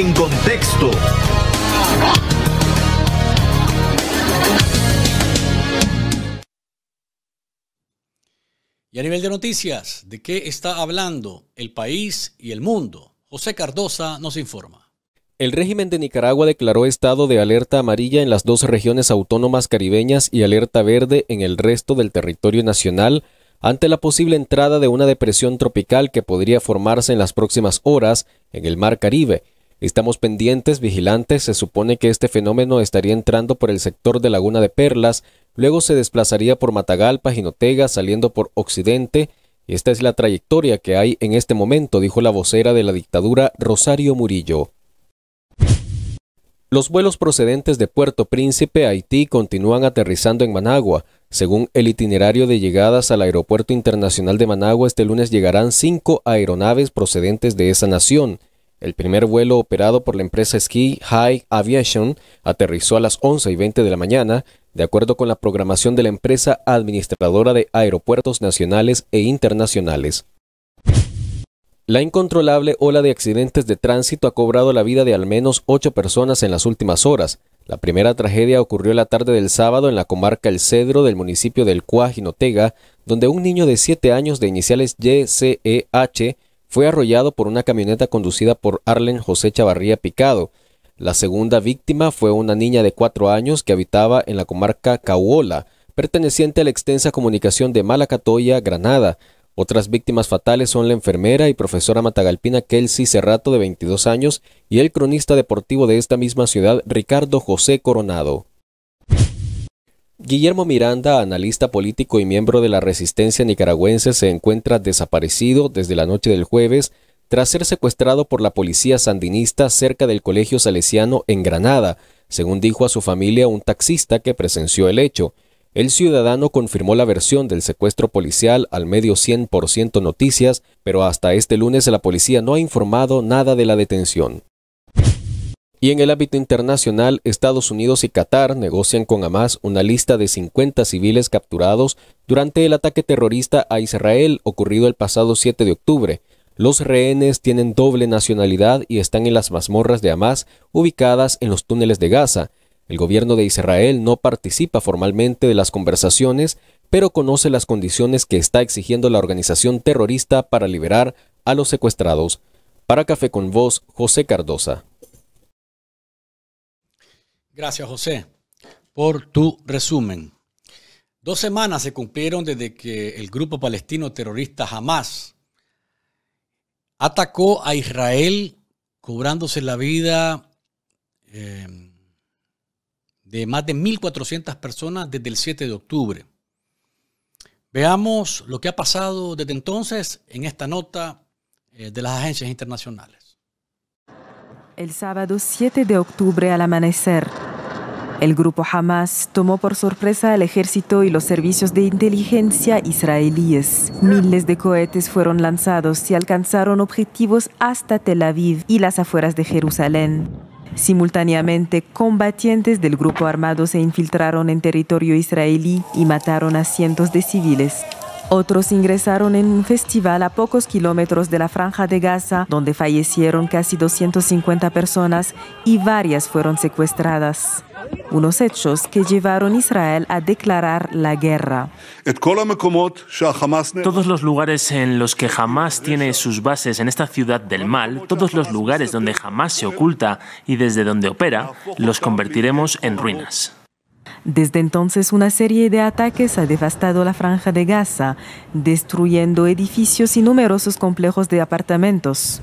en contexto. Y a nivel de noticias, ¿de qué está hablando el país y el mundo? José Cardosa nos informa. El régimen de Nicaragua declaró estado de alerta amarilla en las dos regiones autónomas caribeñas y alerta verde en el resto del territorio nacional ante la posible entrada de una depresión tropical que podría formarse en las próximas horas en el Mar Caribe Estamos pendientes, vigilantes, se supone que este fenómeno estaría entrando por el sector de Laguna de Perlas, luego se desplazaría por Matagalpa, Jinotega, saliendo por Occidente. Esta es la trayectoria que hay en este momento, dijo la vocera de la dictadura Rosario Murillo. Los vuelos procedentes de Puerto Príncipe, Haití, continúan aterrizando en Managua. Según el itinerario de llegadas al Aeropuerto Internacional de Managua, este lunes llegarán cinco aeronaves procedentes de esa nación. El primer vuelo operado por la empresa Ski High Aviation aterrizó a las 11 y 20 de la mañana, de acuerdo con la programación de la empresa administradora de aeropuertos nacionales e internacionales. La incontrolable ola de accidentes de tránsito ha cobrado la vida de al menos ocho personas en las últimas horas. La primera tragedia ocurrió la tarde del sábado en la comarca El Cedro del municipio del Cuajinotega, donde un niño de 7 años de iniciales YCEH fue arrollado por una camioneta conducida por Arlen José Chavarría Picado. La segunda víctima fue una niña de cuatro años que habitaba en la comarca Cauola, perteneciente a la extensa comunicación de Malacatoya, Granada. Otras víctimas fatales son la enfermera y profesora matagalpina Kelsey Cerrato, de 22 años, y el cronista deportivo de esta misma ciudad, Ricardo José Coronado. Guillermo Miranda, analista político y miembro de la resistencia nicaragüense, se encuentra desaparecido desde la noche del jueves tras ser secuestrado por la policía sandinista cerca del Colegio Salesiano en Granada, según dijo a su familia un taxista que presenció el hecho. El ciudadano confirmó la versión del secuestro policial al medio 100% noticias, pero hasta este lunes la policía no ha informado nada de la detención. Y en el ámbito internacional, Estados Unidos y Qatar negocian con Hamas una lista de 50 civiles capturados durante el ataque terrorista a Israel ocurrido el pasado 7 de octubre. Los rehenes tienen doble nacionalidad y están en las mazmorras de Hamas ubicadas en los túneles de Gaza. El gobierno de Israel no participa formalmente de las conversaciones, pero conoce las condiciones que está exigiendo la organización terrorista para liberar a los secuestrados. Para Café con Voz, José Cardosa. Gracias, José, por tu resumen. Dos semanas se cumplieron desde que el grupo palestino terrorista Hamas atacó a Israel cobrándose la vida eh, de más de 1.400 personas desde el 7 de octubre. Veamos lo que ha pasado desde entonces en esta nota eh, de las agencias internacionales. El sábado 7 de octubre al amanecer, el grupo Hamas tomó por sorpresa al ejército y los servicios de inteligencia israelíes. Miles de cohetes fueron lanzados y alcanzaron objetivos hasta Tel Aviv y las afueras de Jerusalén. Simultáneamente, combatientes del grupo armado se infiltraron en territorio israelí y mataron a cientos de civiles. Otros ingresaron en un festival a pocos kilómetros de la franja de Gaza, donde fallecieron casi 250 personas y varias fueron secuestradas. Unos hechos que llevaron a Israel a declarar la guerra. Todos los lugares en los que Hamas tiene sus bases en esta ciudad del mal, todos los lugares donde Hamas se oculta y desde donde opera, los convertiremos en ruinas. Desde entonces una serie de ataques ha devastado la franja de Gaza, destruyendo edificios y numerosos complejos de apartamentos.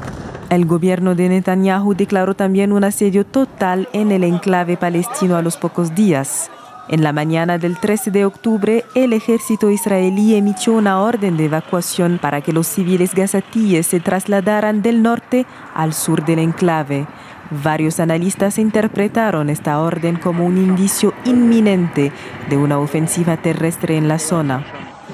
El gobierno de Netanyahu declaró también un asedio total en el enclave palestino a los pocos días. En la mañana del 13 de octubre, el ejército israelí emitió una orden de evacuación para que los civiles gazatíes se trasladaran del norte al sur del enclave. Varios analistas interpretaron esta orden como un indicio inminente de una ofensiva terrestre en la zona.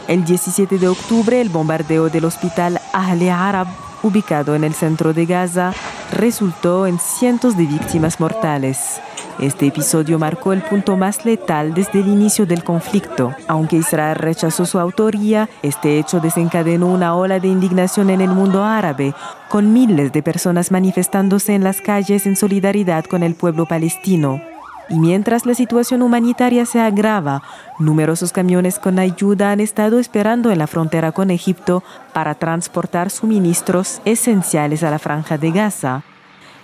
El 17 de octubre, el bombardeo del hospital Ahle Arab, ubicado en el centro de Gaza, resultó en cientos de víctimas mortales. Este episodio marcó el punto más letal desde el inicio del conflicto. Aunque Israel rechazó su autoría, este hecho desencadenó una ola de indignación en el mundo árabe, con miles de personas manifestándose en las calles en solidaridad con el pueblo palestino. Y mientras la situación humanitaria se agrava, numerosos camiones con ayuda han estado esperando en la frontera con Egipto para transportar suministros esenciales a la franja de Gaza.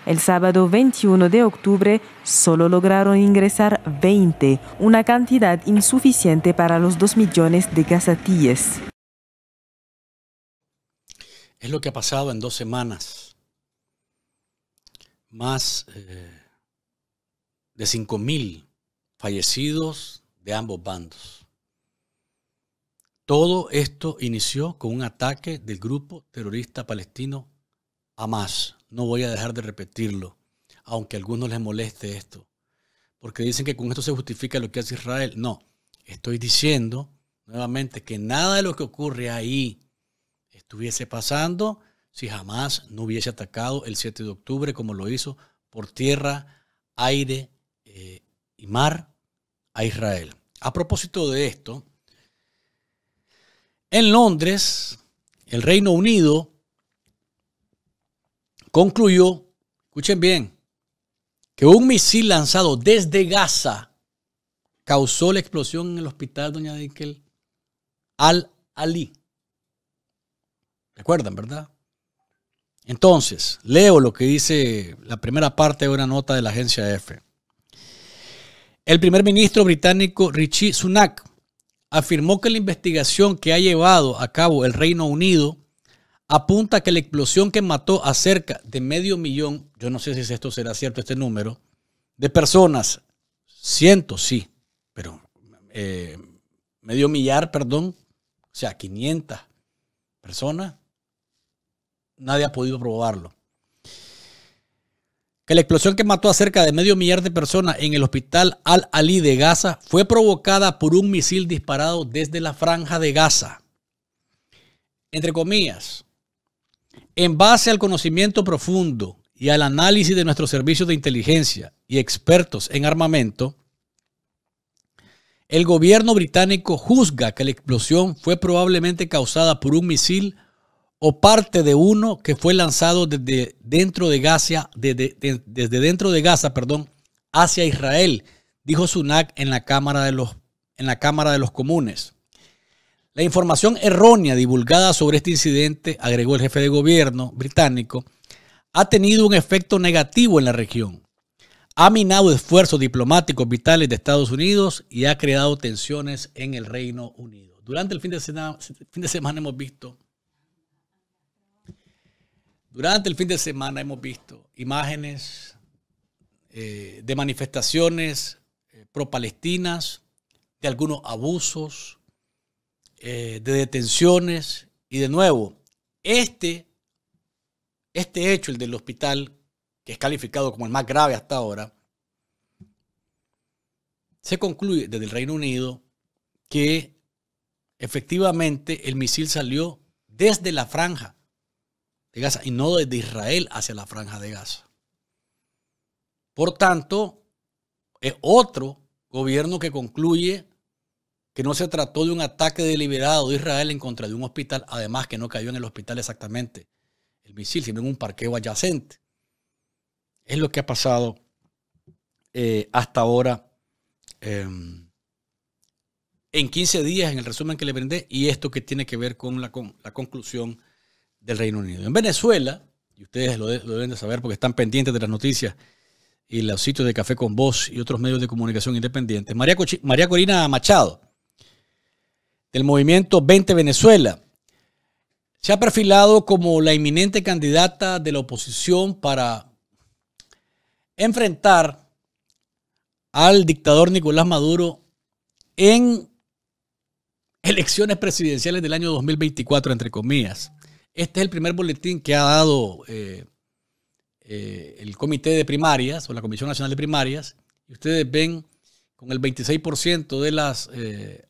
El sábado 21 de octubre solo lograron ingresar 20, una cantidad insuficiente para los 2 millones de cazatíes. Es lo que ha pasado en dos semanas. Más eh, de de 5.000 fallecidos de ambos bandos. Todo esto inició con un ataque del grupo terrorista palestino Hamas, no voy a dejar de repetirlo, aunque a algunos les moleste esto, porque dicen que con esto se justifica lo que hace Israel. No, estoy diciendo nuevamente que nada de lo que ocurre ahí estuviese pasando si jamás no hubiese atacado el 7 de octubre como lo hizo por tierra, aire eh, y mar a Israel. A propósito de esto, en Londres, el Reino Unido concluyó, escuchen bien, que un misil lanzado desde Gaza causó la explosión en el hospital Doña Dickel al-Ali. ¿Recuerdan, verdad? Entonces, leo lo que dice la primera parte de una nota de la agencia F. El primer ministro británico Richie Sunak afirmó que la investigación que ha llevado a cabo el Reino Unido apunta que la explosión que mató a cerca de medio millón, yo no sé si esto será cierto, este número, de personas, cientos sí, pero eh, medio millar, perdón, o sea, 500 personas, nadie ha podido probarlo. Que la explosión que mató a cerca de medio millar de personas en el hospital Al-Ali de Gaza fue provocada por un misil disparado desde la franja de Gaza. Entre comillas, en base al conocimiento profundo y al análisis de nuestros servicios de inteligencia y expertos en armamento, el gobierno británico juzga que la explosión fue probablemente causada por un misil o parte de uno que fue lanzado desde dentro de Gaza, desde, dentro de perdón, hacia Israel, dijo Sunak en la Cámara de los, en la Cámara de los Comunes. La información errónea divulgada sobre este incidente, agregó el jefe de gobierno británico, ha tenido un efecto negativo en la región. Ha minado esfuerzos diplomáticos vitales de Estados Unidos y ha creado tensiones en el Reino Unido. Durante el fin de semana, hemos visto durante el fin de semana hemos visto imágenes eh, de manifestaciones eh, pro-palestinas, de algunos abusos, eh, de detenciones. Y de nuevo, este, este hecho, el del hospital, que es calificado como el más grave hasta ahora, se concluye desde el Reino Unido que efectivamente el misil salió desde la franja de Gaza y no desde Israel hacia la franja de Gaza. Por tanto, es otro gobierno que concluye que no se trató de un ataque deliberado de Israel en contra de un hospital, además que no cayó en el hospital exactamente el misil, sino en un parqueo adyacente. Es lo que ha pasado eh, hasta ahora em, en 15 días, en el resumen que le brindé, y esto que tiene que ver con la, la conclusión del Reino Unido. En Venezuela, y ustedes lo, deben de saber porque están pendientes de las noticias, y los sitios de Café con Voz y otros medios de comunicación independientes, María, Corina Machado, el movimiento 20 Venezuela. Se ha perfilado como la inminente candidata de la oposición para enfrentar al dictador Nicolás Maduro en elecciones presidenciales del año 2024, entre comillas. Este es el primer boletín que ha dado eh, eh, el Comité de Primarias o la Comisión Nacional de Primarias. Y ustedes ven con el 26% de las eh,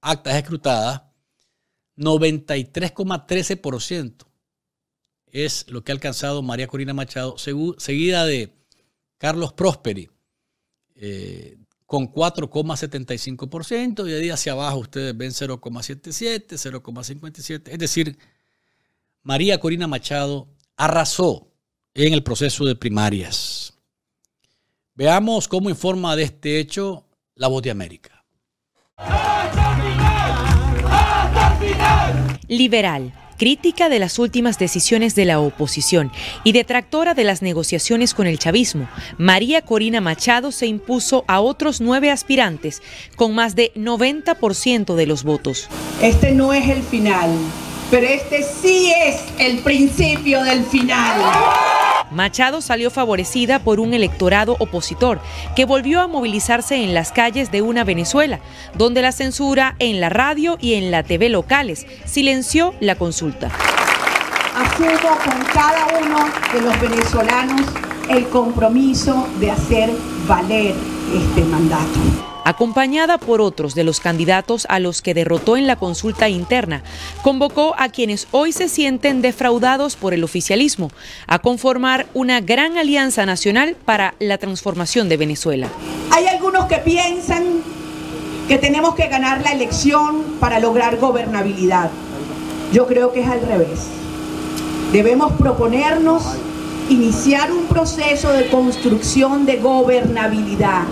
actas escrutadas, 93,13% es lo que ha alcanzado María Corina Machado, seguida de Carlos Prosperi, eh, con 4,75%, y ahí hacia abajo ustedes ven 0,77, 0,57. Es decir, María Corina Machado arrasó en el proceso de primarias. Veamos cómo informa de este hecho la Voz de América liberal, crítica de las últimas decisiones de la oposición y detractora de las negociaciones con el chavismo, María Corina Machado se impuso a otros nueve aspirantes con más de 90% de los votos. Este no es el final, pero este sí es el principio del final. Machado salió favorecida por un electorado opositor que volvió a movilizarse en las calles de una Venezuela, donde la censura en la radio y en la TV locales silenció la consulta. Asumo con cada uno de los venezolanos el compromiso de hacer valer este mandato acompañada por otros de los candidatos a los que derrotó en la consulta interna, convocó a quienes hoy se sienten defraudados por el oficialismo a conformar una gran alianza nacional para la transformación de Venezuela. Hay algunos que piensan que tenemos que ganar la elección para lograr gobernabilidad. Yo creo que es al revés. Debemos proponernos iniciar un proceso de construcción de gobernabilidad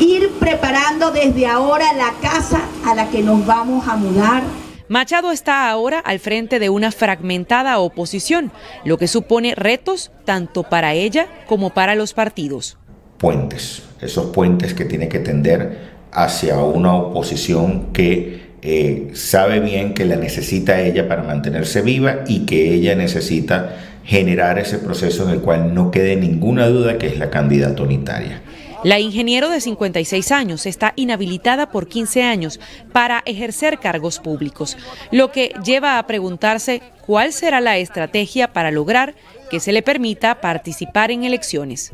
ir preparando desde ahora la casa a la que nos vamos a mudar. Machado está ahora al frente de una fragmentada oposición, lo que supone retos tanto para ella como para los partidos. Puentes, esos puentes que tiene que tender hacia una oposición que eh, sabe bien que la necesita ella para mantenerse viva y que ella necesita generar ese proceso en el cual no quede ninguna duda que es la candidata unitaria. La ingeniero de 56 años está inhabilitada por 15 años para ejercer cargos públicos, lo que lleva a preguntarse cuál será la estrategia para lograr que se le permita participar en elecciones.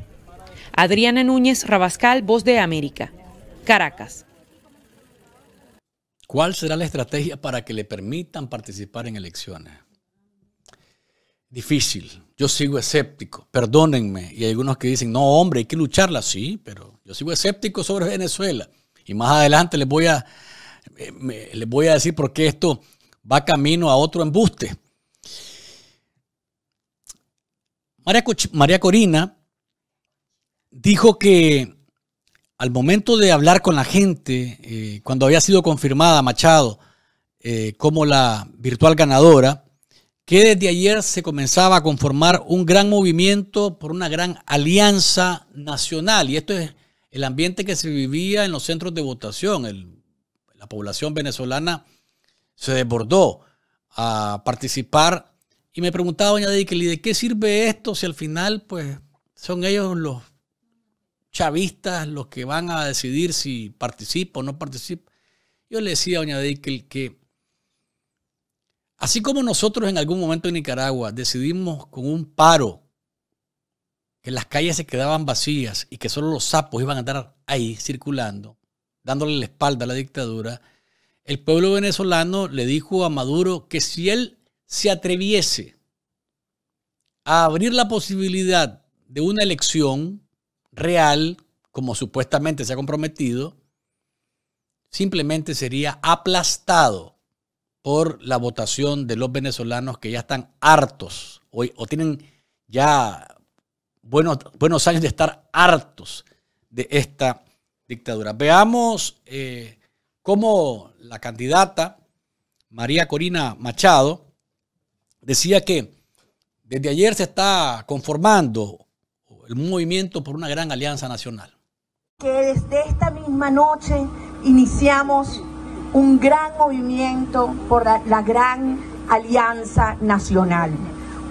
Adriana Núñez Rabascal, Voz de América, Caracas. ¿Cuál será la estrategia para que le permitan participar en elecciones? Difícil, yo sigo escéptico, perdónenme. Y hay algunos que dicen, no, hombre, hay que lucharla, sí, pero yo sigo escéptico sobre Venezuela. Y más adelante les voy a, eh, les voy a decir por qué esto va camino a otro embuste. María, María Corina dijo que al momento de hablar con la gente, eh, cuando había sido confirmada Machado eh, como la virtual ganadora, que desde ayer se comenzaba a conformar un gran movimiento por una gran alianza nacional. Y esto es el ambiente que se vivía en los centros de votación. la población venezolana se desbordó a participar. Y me preguntaba doña ¿y ¿de qué sirve esto si al final pues son ellos los chavistas los que van a decidir si participo o no participo? Yo le decía a doña Deikel que Así como nosotros en algún momento en Nicaragua decidimos con un paro que las calles se quedaban vacías y que solo los sapos iban a estar ahí circulando, dándole la espalda a la dictadura, el pueblo venezolano le dijo a Maduro que si él se atreviese a abrir la posibilidad de una elección real, como supuestamente se ha comprometido, simplemente sería aplastado por la votación de los venezolanos que ya están hartos hoy o tienen ya buenos, buenos años de estar hartos de esta dictadura. Veamos eh, cómo la candidata María Corina Machado decía que desde ayer se está conformando el movimiento por una gran alianza nacional. Que desde esta misma noche iniciamos un gran movimiento por la, gran alianza nacional,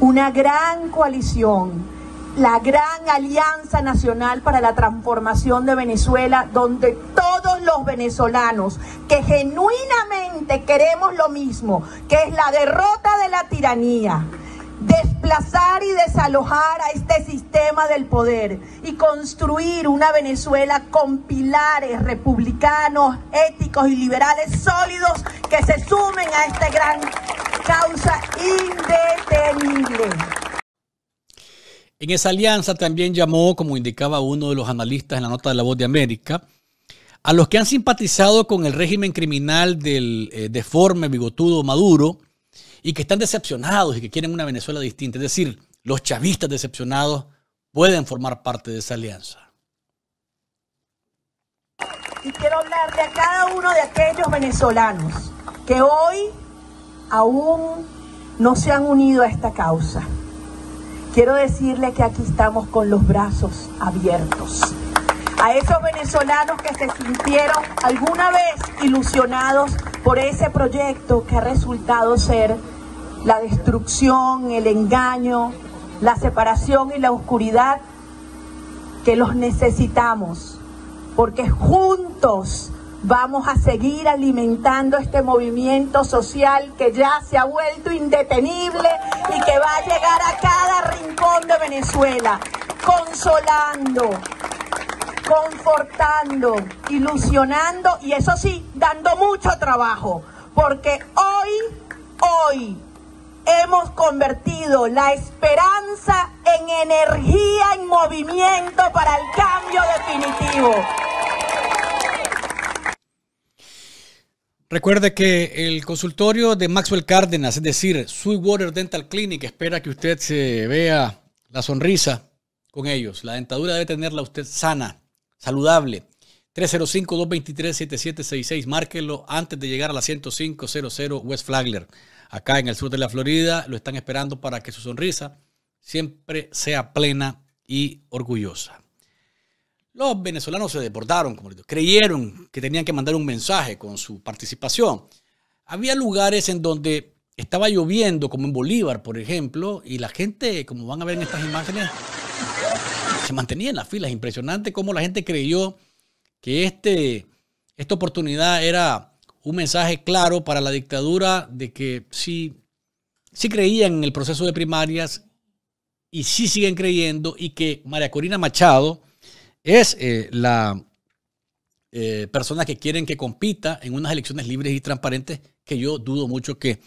una gran coalición la gran alianza nacional para la transformación de Venezuela, donde todos los venezolanos que genuinamente queremos lo mismo, que es la derrota de la tiranía, desplazar y desalojar a este sistema del poder y construir una Venezuela con pilares republicanos, éticos y liberales sólidos que se sumen a esta gran causa indetenible. En esa alianza también llamó, como indicaba uno de los analistas en la nota de la Voz de América, a los que han simpatizado con el régimen criminal del eh, deforme bigotudo Maduro, y que están decepcionados y que quieren una Venezuela distinta. Es decir, los chavistas decepcionados pueden formar parte de esa alianza. Y quiero hablarle a cada uno de aquellos venezolanos que hoy aún no se han unido a esta causa. Quiero decirle que aquí estamos con los brazos abiertos. A esos venezolanos que se sintieron alguna vez ilusionados por ese proyecto que ha resultado ser la destrucción, el engaño, la separación y la oscuridad, que los necesitamos, porque juntos vamos a seguir alimentando este movimiento social que ya se ha vuelto indetenible y que va a llegar a cada rincón de Venezuela, consolando, confortando, ilusionando y eso sí, dando mucho trabajo, porque hoy, hoy, hemos convertido la esperanza en energía, en movimiento para el cambio definitivo. Recuerde que el consultorio de Maxwell Cárdenas, es decir, Sweetwater Dental Clinic, espera que usted se vea la sonrisa con ellos. La dentadura debe tenerla usted sana, saludable. 305-223-7766. Márquelo antes de llegar a la 10500 West Flagler acá en el sur de la Florida, lo están esperando para que su sonrisa siempre sea plena y orgullosa. Los venezolanos se deportaron, como digo, creyeron que tenían que mandar un mensaje con su participación. Había lugares en donde estaba lloviendo, como en Bolívar, por ejemplo, y la gente, como van a ver en estas imágenes, se mantenía en las filas. Impresionante cómo la gente creyó que este, esta oportunidad era un mensaje claro para la dictadura de que sí, sí creían en el proceso de primarias y sí siguen creyendo y que María Corina Machado es eh, la eh, persona que quieren que compita en unas elecciones libres y transparentes que yo dudo mucho que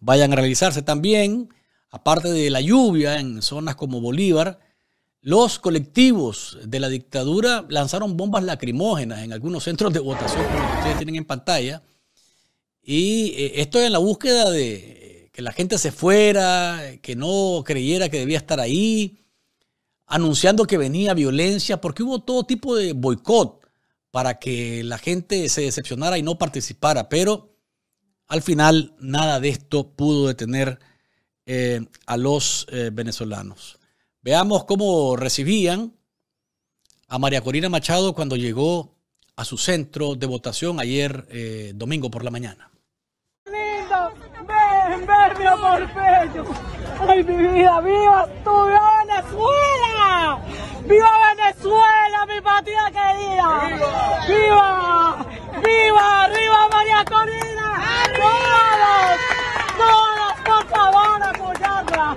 vayan a realizarse también, aparte de la lluvia en zonas como Bolívar, los colectivos de la dictadura lanzaron bombas lacrimógenas en algunos centros de votación, como ustedes tienen en pantalla. Y eh, esto en la búsqueda de eh, que la gente se fuera, que no creyera que debía estar ahí, anunciando que venía violencia, porque hubo todo tipo de boicot para que la gente se decepcionara y no participara, pero al final nada de esto pudo detener eh, a los venezolanos. Veamos cómo recibían a María Corina Machado cuando llegó a su centro de votación ayer domingo por la mañana. Viva por Ay, mi vida, viva tu viva Venezuela. Viva Venezuela, mi patria querida. Viva, viva, arriba María Corina. Todos, todos, por favor, apoyarla.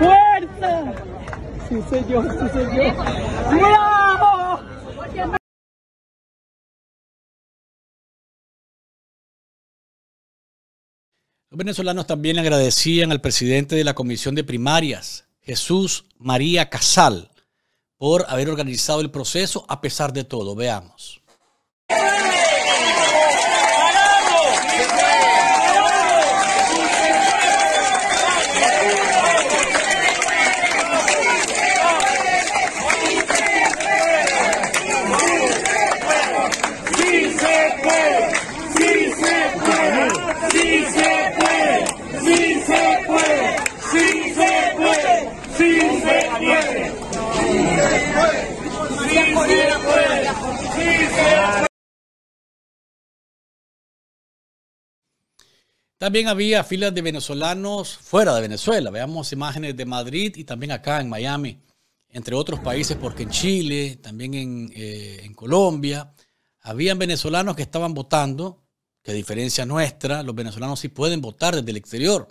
Fuerza. Sí, señor, sí, señor. ¡Viva! Los venezolanos también agradecían al presidente de la Comisión de Primarias, Jesús María Casal, por haber organizado el proceso a pesar de todo. Veamos. También había filas de venezolanos fuera de Venezuela. Veamos imágenes de Madrid y también acá en Miami, entre otros países, porque en Chile, también eh, en, Colombia, habían venezolanos que estaban votando, que a diferencia nuestra, los venezolanos sí pueden votar desde el exterior.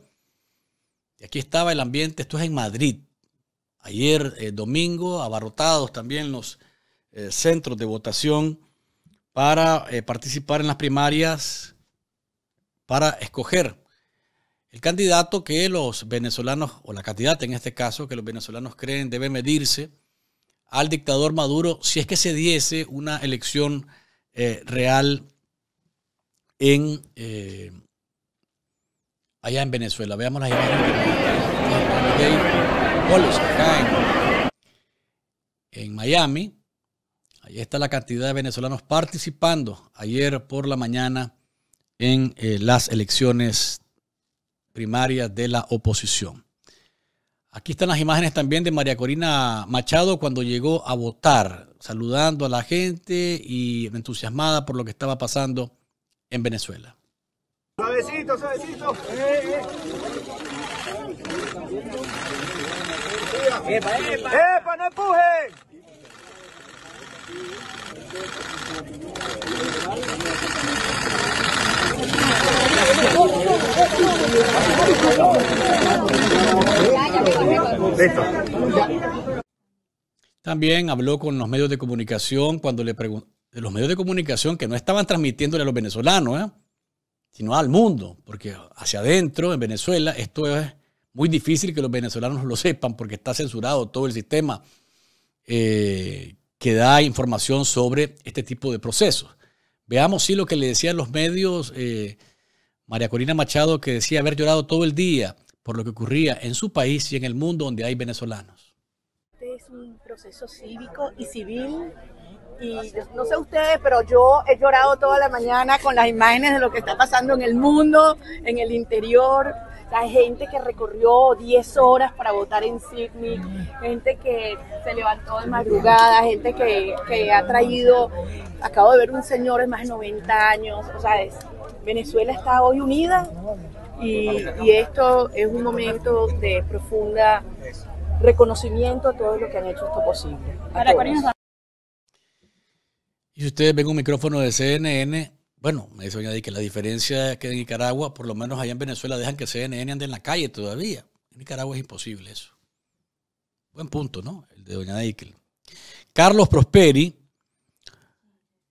Y aquí estaba el ambiente, esto es en Madrid. Ayer eh, domingo, abarrotados también los eh, centros de votación para participar en las primarias para escoger el candidato que los venezolanos, o la candidata en este caso, que los venezolanos creen debe medirse al dictador Maduro si es que se diese una elección eh, real en, eh, allá en Venezuela. Veamos las imágenes. en, en Miami. Ahí está la cantidad de venezolanos participando ayer por la mañana en eh, las elecciones primarias de la oposición. Aquí están las imágenes también de María Corina Machado cuando llegó a votar, saludando a la gente y entusiasmada por lo que estaba pasando en Venezuela. Suavecito, suavecito. epa! epa no empujen! También habló con los medios de comunicación cuando le preguntó, los medios de comunicación que no estaban transmitiéndole a los venezolanos, ¿eh? sino al mundo, porque hacia adentro, en Venezuela, esto es muy difícil que los venezolanos lo sepan porque está censurado todo el sistema eh, que da información sobre este tipo de procesos. Veamos si lo que le decían los medios, eh, María Corina Machado, que decía haber llorado todo el día por lo que ocurría en su país y en el mundo donde hay venezolanos. Este es un proceso cívico y civil y no sé ustedes, pero yo he llorado toda la mañana con las imágenes de lo que está pasando en el mundo, en el interior. La gente que recorrió 10 horas para votar en Sydney, gente que se levantó de madrugada, gente que, ha traído, acabo de ver un señor de más de 90 años, o sea, Venezuela está hoy unida y, esto es un momento de profunda reconocimiento a todo lo que han hecho esto posible. Y si ustedes ven un micrófono de CNN, bueno, me dice Doña que la diferencia es que en Nicaragua, por lo menos allá en Venezuela, dejan que CNN ande en la calle todavía. En Nicaragua es imposible eso. Buen punto, ¿no? El de Doña Dickel. Carlos Prosperi,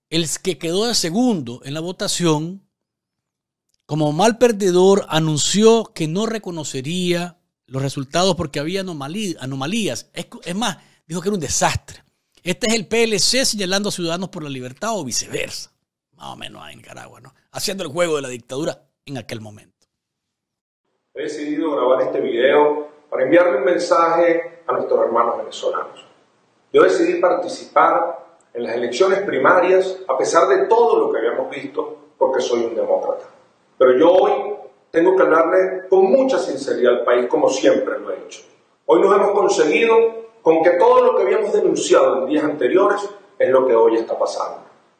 el que quedó de segundo en la votación, como mal perdedor, anunció que no reconocería los resultados porque había anomalías. Es más, dijo que era un desastre. Este es el PLC señalando a Ciudadanos por la Libertad o viceversa. Más o menos en Nicaragua, ¿no? Haciendo el juego de la dictadura en aquel momento. He decidido grabar este video para enviarle un mensaje a nuestros hermanos venezolanos. Yo decidí participar en las elecciones primarias a pesar de todo lo que habíamos visto porque soy un demócrata. Pero yo hoy tengo que hablarle con mucha sinceridad al país como siempre lo he hecho. Hoy nos hemos conseguido con que todo lo que habíamos denunciado en días anteriores es lo que hoy está pasando.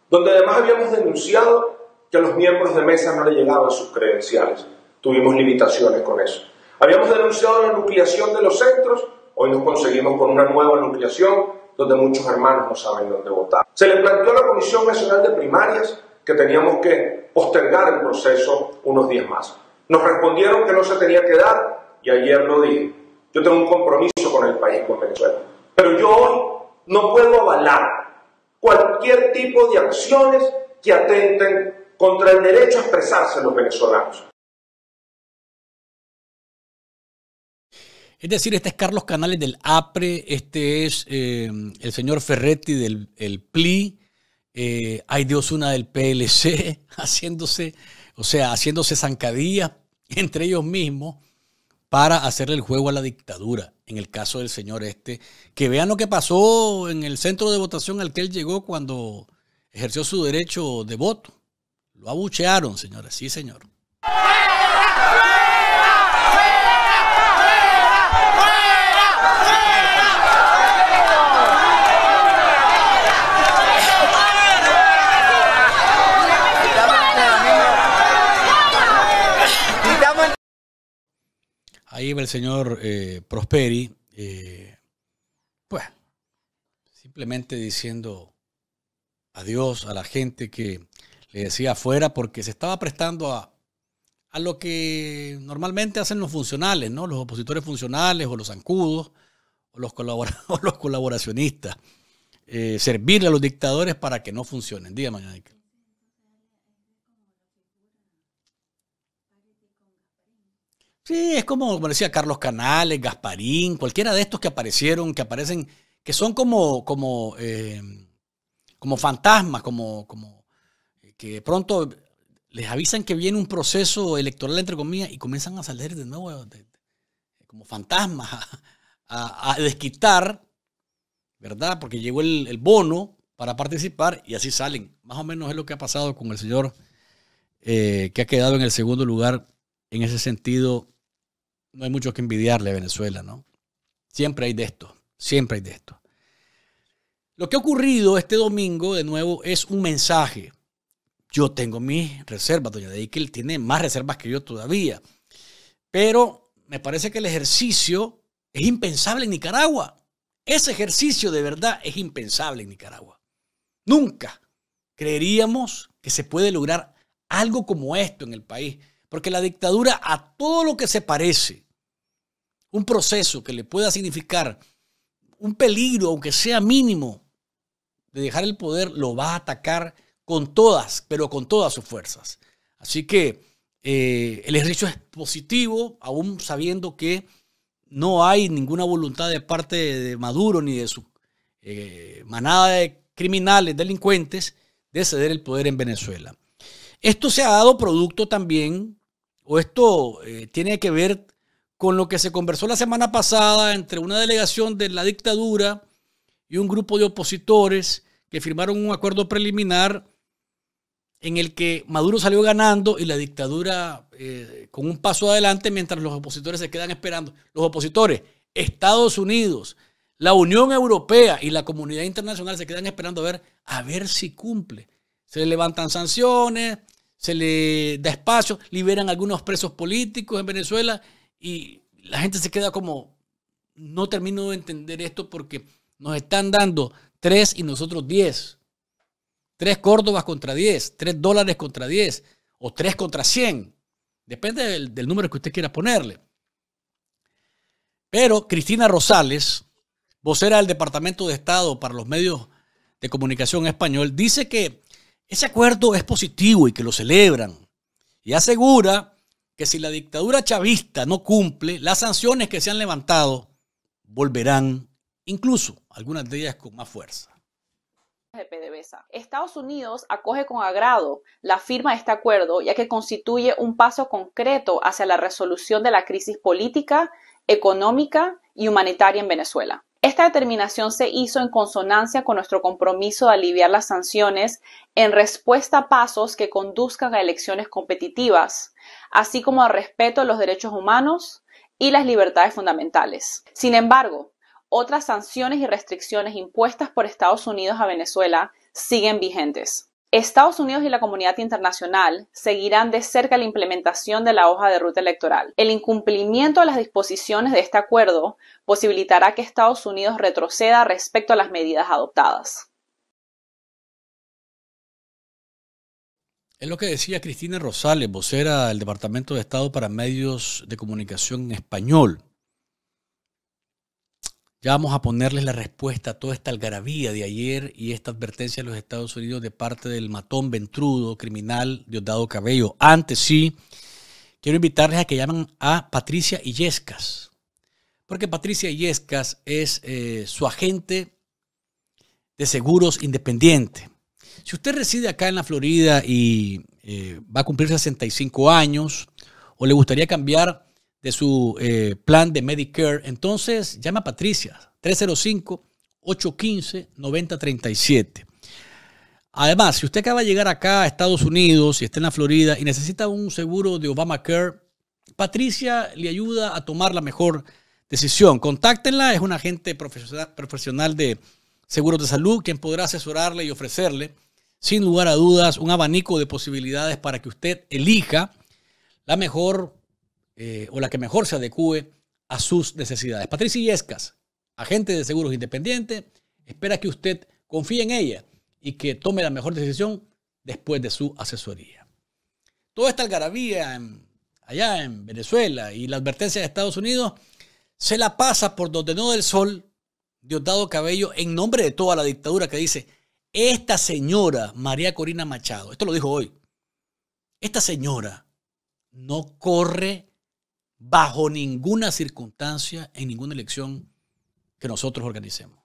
Donde además habíamos denunciado que a los miembros de mesa no le llegaban sus credenciales. Tuvimos limitaciones con eso. Habíamos denunciado la nucleación de los centros, hoy nos conseguimos con una nueva nucleación donde muchos hermanos no saben dónde votar. Se le planteó a la Comisión Nacional de Primarias que teníamos que postergar el proceso unos días más. Nos respondieron que no se tenía que dar y ayer lo dije. Yo tengo un compromiso con el país, con Venezuela. Pero yo hoy no puedo avalar cualquier tipo de acciones que atenten contra el derecho a expresarse de los venezolanos. Es decir, este es Carlos Canales del APRE, este es eh, el señor Ferretti del PLI, eh, hay Dios una del PLC, haciéndose, o sea, haciéndose zancadilla entre ellos mismos para hacerle el juego a la dictadura, en el caso del señor este, que vean lo que pasó en el centro de votación al que él llegó cuando ejerció su derecho de voto. Lo abuchearon, señores, sí, señor. Ahí va el señor eh, Prosperi, pues, simplemente diciendo adiós a la gente que le decía afuera porque se estaba prestando a, lo que normalmente hacen los funcionales, ¿no? Los opositores funcionales o los zancudos o los, colaboracionistas. Eh, servirle a los dictadores para que no funcionen. día mañana. Sí, es como, como decía Carlos Canales, Gasparín, cualquiera de estos que aparecieron, que aparecen, que son como, como, eh, como fantasmas, como, como eh, que de pronto les avisan que viene un proceso electoral, entre comillas, y comienzan a salir de nuevo como fantasmas a, a, desquitar, ¿verdad? Porque llegó el, el, bono para participar y así salen. Más o menos es lo que ha pasado con el señor eh, que ha quedado en el segundo lugar en ese sentido no hay mucho que envidiarle a Venezuela, ¿no? Siempre hay de esto, siempre hay de esto. Lo que ha ocurrido este domingo, de nuevo, es un mensaje. Yo tengo mis reservas, doña Deikel tiene más reservas que yo todavía. Pero me parece que el ejercicio es impensable en Nicaragua. Ese ejercicio de verdad es impensable en Nicaragua. Nunca creeríamos que se puede lograr algo como esto en el país, porque la dictadura a todo lo que se parece un proceso que le pueda significar un peligro, aunque sea mínimo, de dejar el poder, lo va a atacar con todas, pero con todas sus fuerzas. Así que eh, el ejercicio es positivo, aún sabiendo que no hay ninguna voluntad de parte de Maduro ni de su eh, manada de criminales, delincuentes, de ceder el poder en Venezuela. Esto se ha dado producto también, o esto eh, tiene que ver con lo que se conversó la semana pasada entre una delegación de la dictadura y un grupo de opositores que firmaron un acuerdo preliminar en el que Maduro salió ganando y la dictadura eh, con un paso adelante mientras los opositores se quedan esperando. Los opositores, Estados Unidos, la Unión Europea y la comunidad internacional se quedan esperando a ver, a ver si cumple. Se le levantan sanciones, se le da espacio, liberan algunos presos políticos en Venezuela y la gente se queda como, no termino de entender esto porque nos están dando tres y nosotros diez tres Córdobas contra 10, 3 dólares contra 10 o tres contra 100. Depende del, del número que usted quiera ponerle. Pero Cristina Rosales, vocera del Departamento de Estado para los medios de comunicación español, dice que ese acuerdo es positivo y que lo celebran. Y asegura que si la dictadura chavista no cumple, las sanciones que se han levantado volverán, incluso algunas de ellas con más fuerza Estados Unidos acoge con agrado la firma de este acuerdo, ya que constituye un paso concreto hacia la resolución de la crisis política, económica y humanitaria en Venezuela. Esta determinación se hizo en consonancia con nuestro compromiso de aliviar las sanciones en respuesta a pasos que conduzcan a elecciones competitivas, así como al respeto a los derechos humanos y las libertades fundamentales. Sin embargo, otras sanciones y restricciones impuestas por Estados Unidos a Venezuela siguen vigentes. Estados Unidos y la comunidad internacional seguirán de cerca la implementación de la hoja de ruta electoral. El incumplimiento de las disposiciones de este acuerdo posibilitará que Estados Unidos retroceda respecto a las medidas adoptadas. Es lo que decía Cristina Rosales, vocera del Departamento de Estado para Medios de Comunicación Español. Ya vamos a ponerles la respuesta a toda esta algarabía de ayer y esta advertencia de los Estados Unidos de parte del matón ventrudo criminal Diosdado Cabello. Antes sí, quiero invitarles a que llamen a Patricia Illescas, porque Patricia Illescas es eh, su agente de seguros independiente. Si usted reside acá en la Florida y eh, va a cumplir 65 años o le gustaría cambiar de su eh, plan de Medicare, entonces llama a Patricia 305-815-9037. Además, si usted acaba de llegar acá a Estados Unidos y está en la Florida y necesita un seguro de Obamacare, Patricia le ayuda a tomar la mejor decisión. Contáctenla, es un agente profesional de seguros de salud quien podrá asesorarle y ofrecerle sin lugar a dudas, un abanico de posibilidades para que usted elija la mejor eh, o la que mejor se adecue a sus necesidades. Patricia Yescas, agente de seguros independiente, espera que usted confíe en ella y que tome la mejor decisión después de su asesoría. Toda esta algarabía allá en Venezuela y la advertencia de Estados Unidos se la pasa por donde no del sol Diosdado Cabello en nombre de toda la dictadura que dice esta señora, María Corina Machado, esto lo dijo hoy, esta señora no corre bajo ninguna circunstancia en ninguna elección que nosotros organicemos.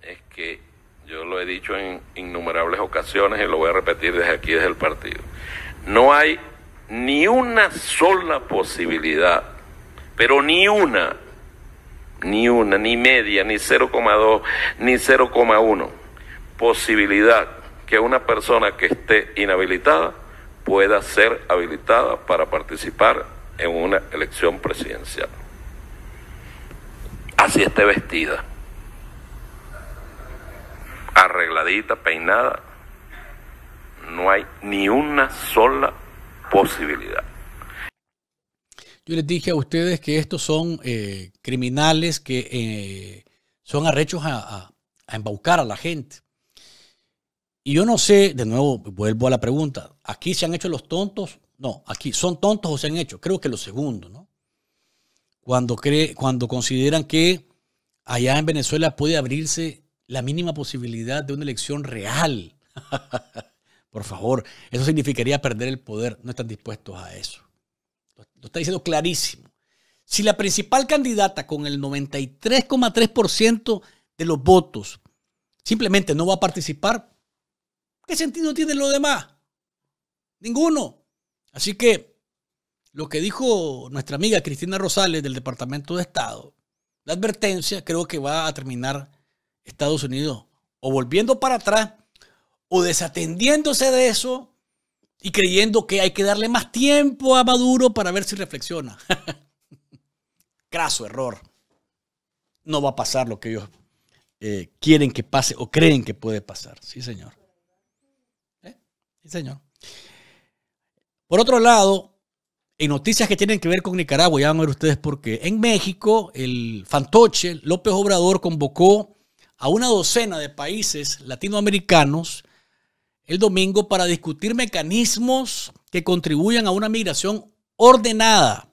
es que yo lo he dicho en innumerables ocasiones y lo voy a repetir desde aquí, desde el partido. No hay ni una sola posibilidad, pero ni una ni una, ni media, ni 0,2, ni 0,1 posibilidad que una persona que esté inhabilitada pueda ser habilitada para participar en una elección presidencial. Así esté vestida, arregladita, peinada, no hay ni una sola posibilidad. Yo les dije a ustedes que estos son eh, criminales que eh, son arrechos a, embaucar a la gente. Y yo no sé, de nuevo, vuelvo a la pregunta, ¿aquí se han hecho los tontos? No, aquí son tontos o se han hecho. Creo que los segundos. ¿no? Cuando, cree, cuando consideran que allá en Venezuela puede abrirse la mínima posibilidad de una elección real. Por favor, eso significaría perder el poder. No están dispuestos a eso lo está diciendo clarísimo. Si la principal candidata con el 93,3% de los votos simplemente no va a participar, ¿qué sentido tiene lo demás? Ninguno. Así que lo que dijo nuestra amiga Cristina Rosales del Departamento de Estado, la advertencia creo que va a terminar Estados Unidos o volviendo para atrás o desatendiéndose de eso y creyendo que hay que darle más tiempo a Maduro para ver si reflexiona. Craso error. No va a pasar lo que ellos eh, quieren que pase o creen que puede pasar. Sí, señor. ¿Eh? Sí, señor. Por otro lado, en noticias que tienen que ver con Nicaragua, ya van a ver ustedes por qué. En México, el fantoche López Obrador convocó a una docena de países latinoamericanos el domingo para discutir mecanismos que contribuyan a una migración ordenada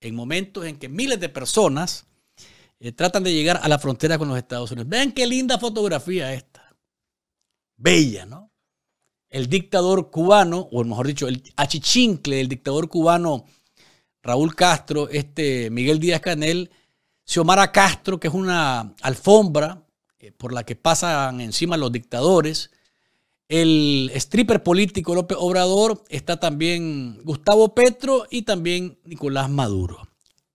en momentos en que miles de personas eh, tratan de llegar a la frontera con los Estados Unidos. Vean qué linda fotografía esta. Bella, ¿no? El dictador cubano, o mejor dicho, el achichincle del dictador cubano Raúl Castro, este Miguel Díaz Canel, Xiomara Castro, que es una alfombra eh, por la que pasan encima los dictadores, el stripper político López Obrador, está también Gustavo Petro y también Nicolás Maduro.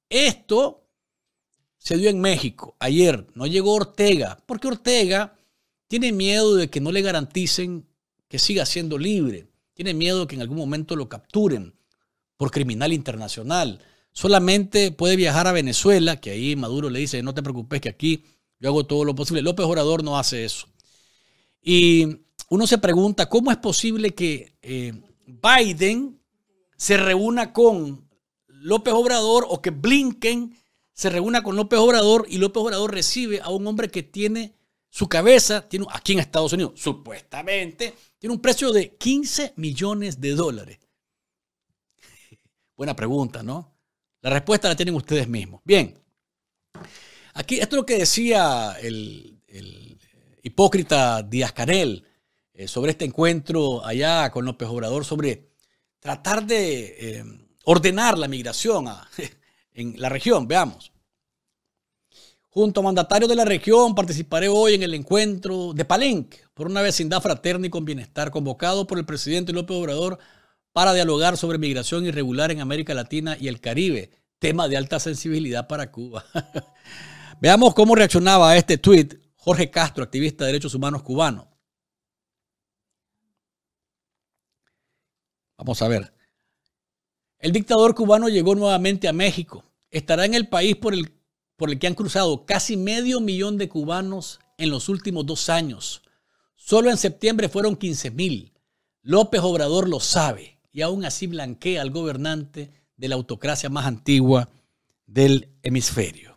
Esto se dio en México ayer, no llegó Ortega, porque Ortega tiene miedo de que no le garanticen que siga siendo libre, tiene miedo de que en algún momento lo capturen por criminal internacional. Solamente puede viajar a Venezuela, que ahí Maduro le dice, no te preocupes que aquí yo hago todo lo posible. López Obrador no hace eso. Y uno se pregunta cómo es posible que eh, Biden se reúna con López Obrador o que Blinken se reúna con López Obrador y López Obrador recibe a un hombre que tiene su cabeza, tiene, aquí en Estados Unidos, supuestamente, tiene un precio de 15 millones de dólares. Buena pregunta, ¿no? La respuesta la tienen ustedes mismos. Bien, aquí esto es lo que decía el, el hipócrita Díaz Canel eh, sobre este encuentro allá con López Obrador, sobre tratar de eh, ordenar la migración en la región. Veamos. Junto a mandatarios de la región participaré hoy en el encuentro de Palenque por una vecindad fraterna y con bienestar convocado por el presidente López Obrador para dialogar sobre migración irregular en América Latina y el Caribe, tema de alta sensibilidad para Cuba. Veamos cómo reaccionaba a este tweet Jorge Castro, activista de derechos humanos cubano. Vamos a ver. El dictador cubano llegó nuevamente a México. Estará en el país por el, por el que han cruzado casi medio millón de cubanos en los últimos dos años. Solo en septiembre fueron 15 mil. López Obrador lo sabe y aún así blanquea al gobernante de la autocracia más antigua del hemisferio.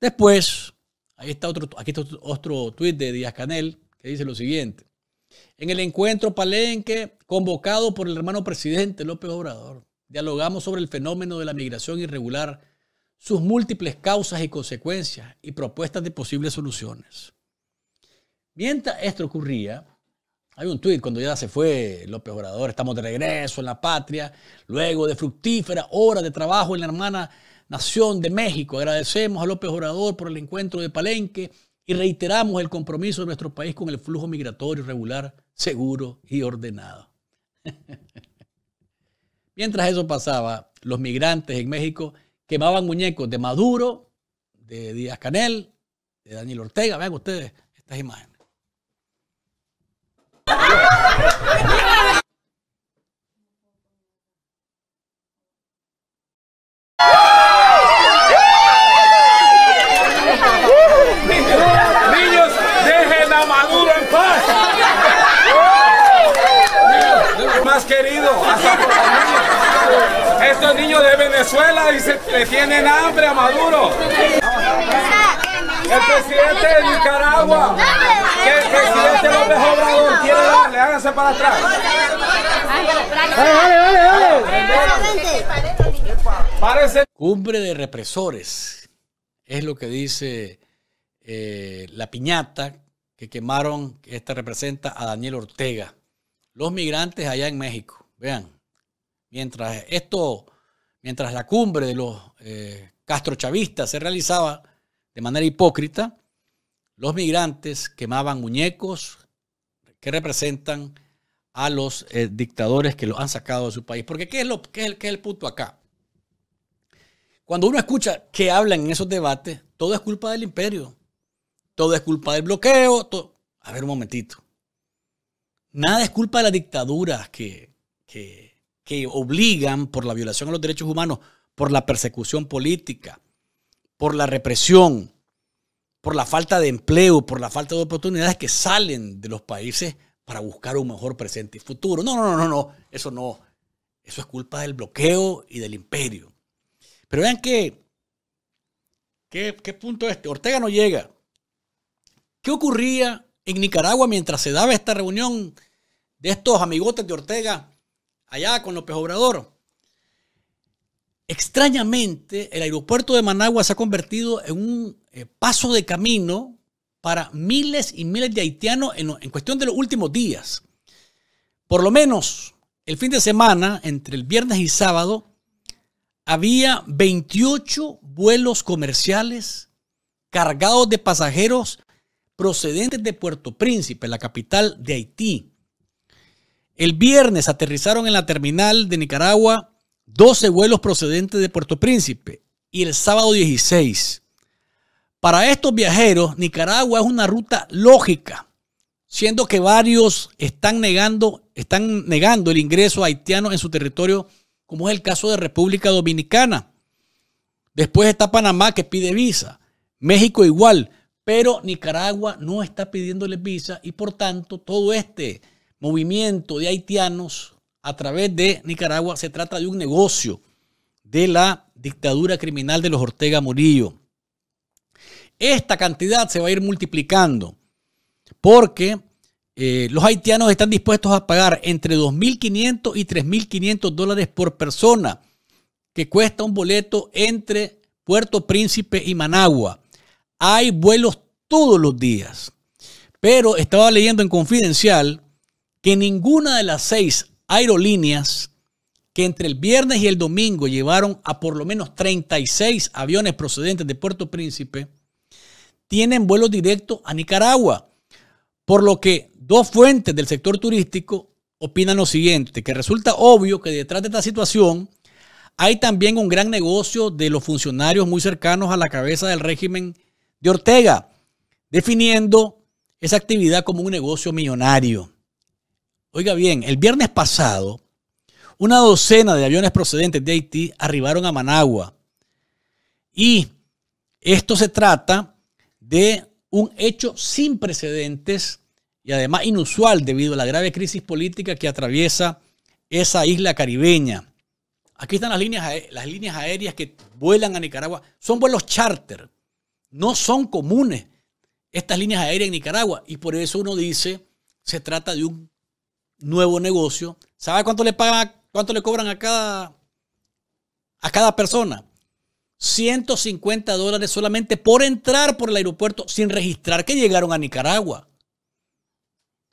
Después, ahí está otro, aquí está otro tuit de Díaz Canel que dice lo siguiente. En el encuentro palenque, convocado por el hermano presidente López Obrador, dialogamos sobre el fenómeno de la migración irregular, sus múltiples causas y consecuencias y propuestas de posibles soluciones. Mientras esto ocurría, hay un tuit cuando ya se fue López Obrador, estamos de regreso en la patria, luego de fructíferas horas de trabajo en la hermana nación de México. Agradecemos a López Obrador por el encuentro de Palenque y reiteramos el compromiso de nuestro país con el flujo migratorio regular, seguro y ordenado. Mientras eso pasaba, los migrantes en México quemaban muñecos de Maduro, de Díaz Canel, de Daniel Ortega. Vean ustedes estas imágenes. Estos niños de Venezuela le tienen hambre a Maduro. El presidente de Nicaragua, el presidente López Obrador le darle, háganse para atrás. Vale, vale, vale. Cumbre de represores, es lo que dice eh, la piñata que quemaron, esta representa a Daniel Ortega, los migrantes allá en México. Vean, mientras esto, mientras la cumbre de los eh, castrochavistas se realizaba de manera hipócrita, los migrantes quemaban muñecos que representan a los eh, dictadores que los han sacado de su país. Porque ¿qué es, lo, es el, qué punto acá? Cuando uno escucha que hablan en esos debates, todo es culpa del imperio, todo es culpa del bloqueo. Todo... A ver un momentito. Nada es culpa de las dictaduras que, que, obligan por la violación a los derechos humanos, por la persecución política, por la represión, por la falta de empleo, por la falta de oportunidades que salen de los países para buscar un mejor presente y futuro. No, no, no, no, eso no. Eso es culpa del bloqueo y del imperio. Pero vean que, qué, qué punto este. Ortega no llega. ¿Qué ocurría en Nicaragua mientras se daba esta reunión de estos amigotes de Ortega allá con López Obrador. Extrañamente, el aeropuerto de Managua se ha convertido en un eh, paso de camino para miles y miles de haitianos en, en cuestión de los últimos días. Por lo menos el fin de semana, entre el viernes y sábado, había 28 vuelos comerciales cargados de pasajeros procedentes de Puerto Príncipe, la capital de Haití. El viernes aterrizaron en la terminal de Nicaragua 12 vuelos procedentes de Puerto Príncipe y el sábado 16. Para estos viajeros, Nicaragua es una ruta lógica, siendo que varios están negando, están negando el ingreso haitiano en su territorio, como es el caso de República Dominicana. Después está Panamá que pide visa, México igual, pero Nicaragua no está pidiéndole visa y por tanto todo este movimiento de haitianos a través de Nicaragua se trata de un negocio de la dictadura criminal de los Ortega Murillo. Esta cantidad se va a ir multiplicando porque eh, los haitianos están dispuestos a pagar entre 2.500 y 3.500 dólares por persona, que cuesta un boleto entre Puerto Príncipe y Managua. Hay vuelos todos los días, pero estaba leyendo en Confidencial que ninguna de las seis aerolíneas que entre el viernes y el domingo llevaron a por lo menos 36 aviones procedentes de Puerto Príncipe, tienen vuelos directos a Nicaragua. Por lo que dos fuentes del sector turístico opinan lo siguiente, que resulta obvio que detrás de esta situación hay también un gran negocio de los funcionarios muy cercanos a la cabeza del régimen de Ortega, definiendo esa actividad como un negocio millonario. Oiga bien, el viernes pasado, una docena de aviones procedentes de Haití arribaron a Managua. Y esto se trata de un hecho sin precedentes y además inusual debido a la grave crisis política que atraviesa esa isla caribeña. Aquí están las líneas, las líneas aéreas que vuelan a Nicaragua. Son vuelos charter. No son comunes estas líneas aéreas en Nicaragua. Y por eso uno dice, se trata de un nuevo negocio, ¿sabe cuánto le pagan, cuánto le cobran a cada, a cada persona? 150 dólares solamente por entrar por el aeropuerto sin registrar que llegaron a Nicaragua.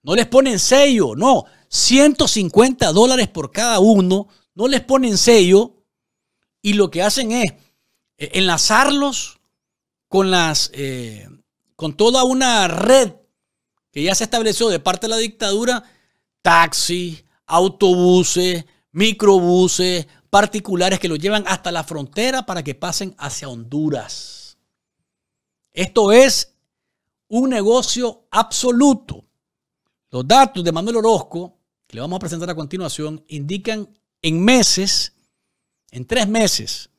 No les ponen sello, no. 150 dólares por cada uno, no les ponen sello y lo que hacen es eh, enlazarlos con las eh, con toda una red que ya se estableció de parte de la dictadura taxis, autobuses, microbuses, particulares que lo llevan hasta la frontera para que pasen hacia Honduras. Esto es un negocio absoluto. Los datos de Manuel Orozco, que le vamos a presentar a continuación, indican en meses, en tres meses,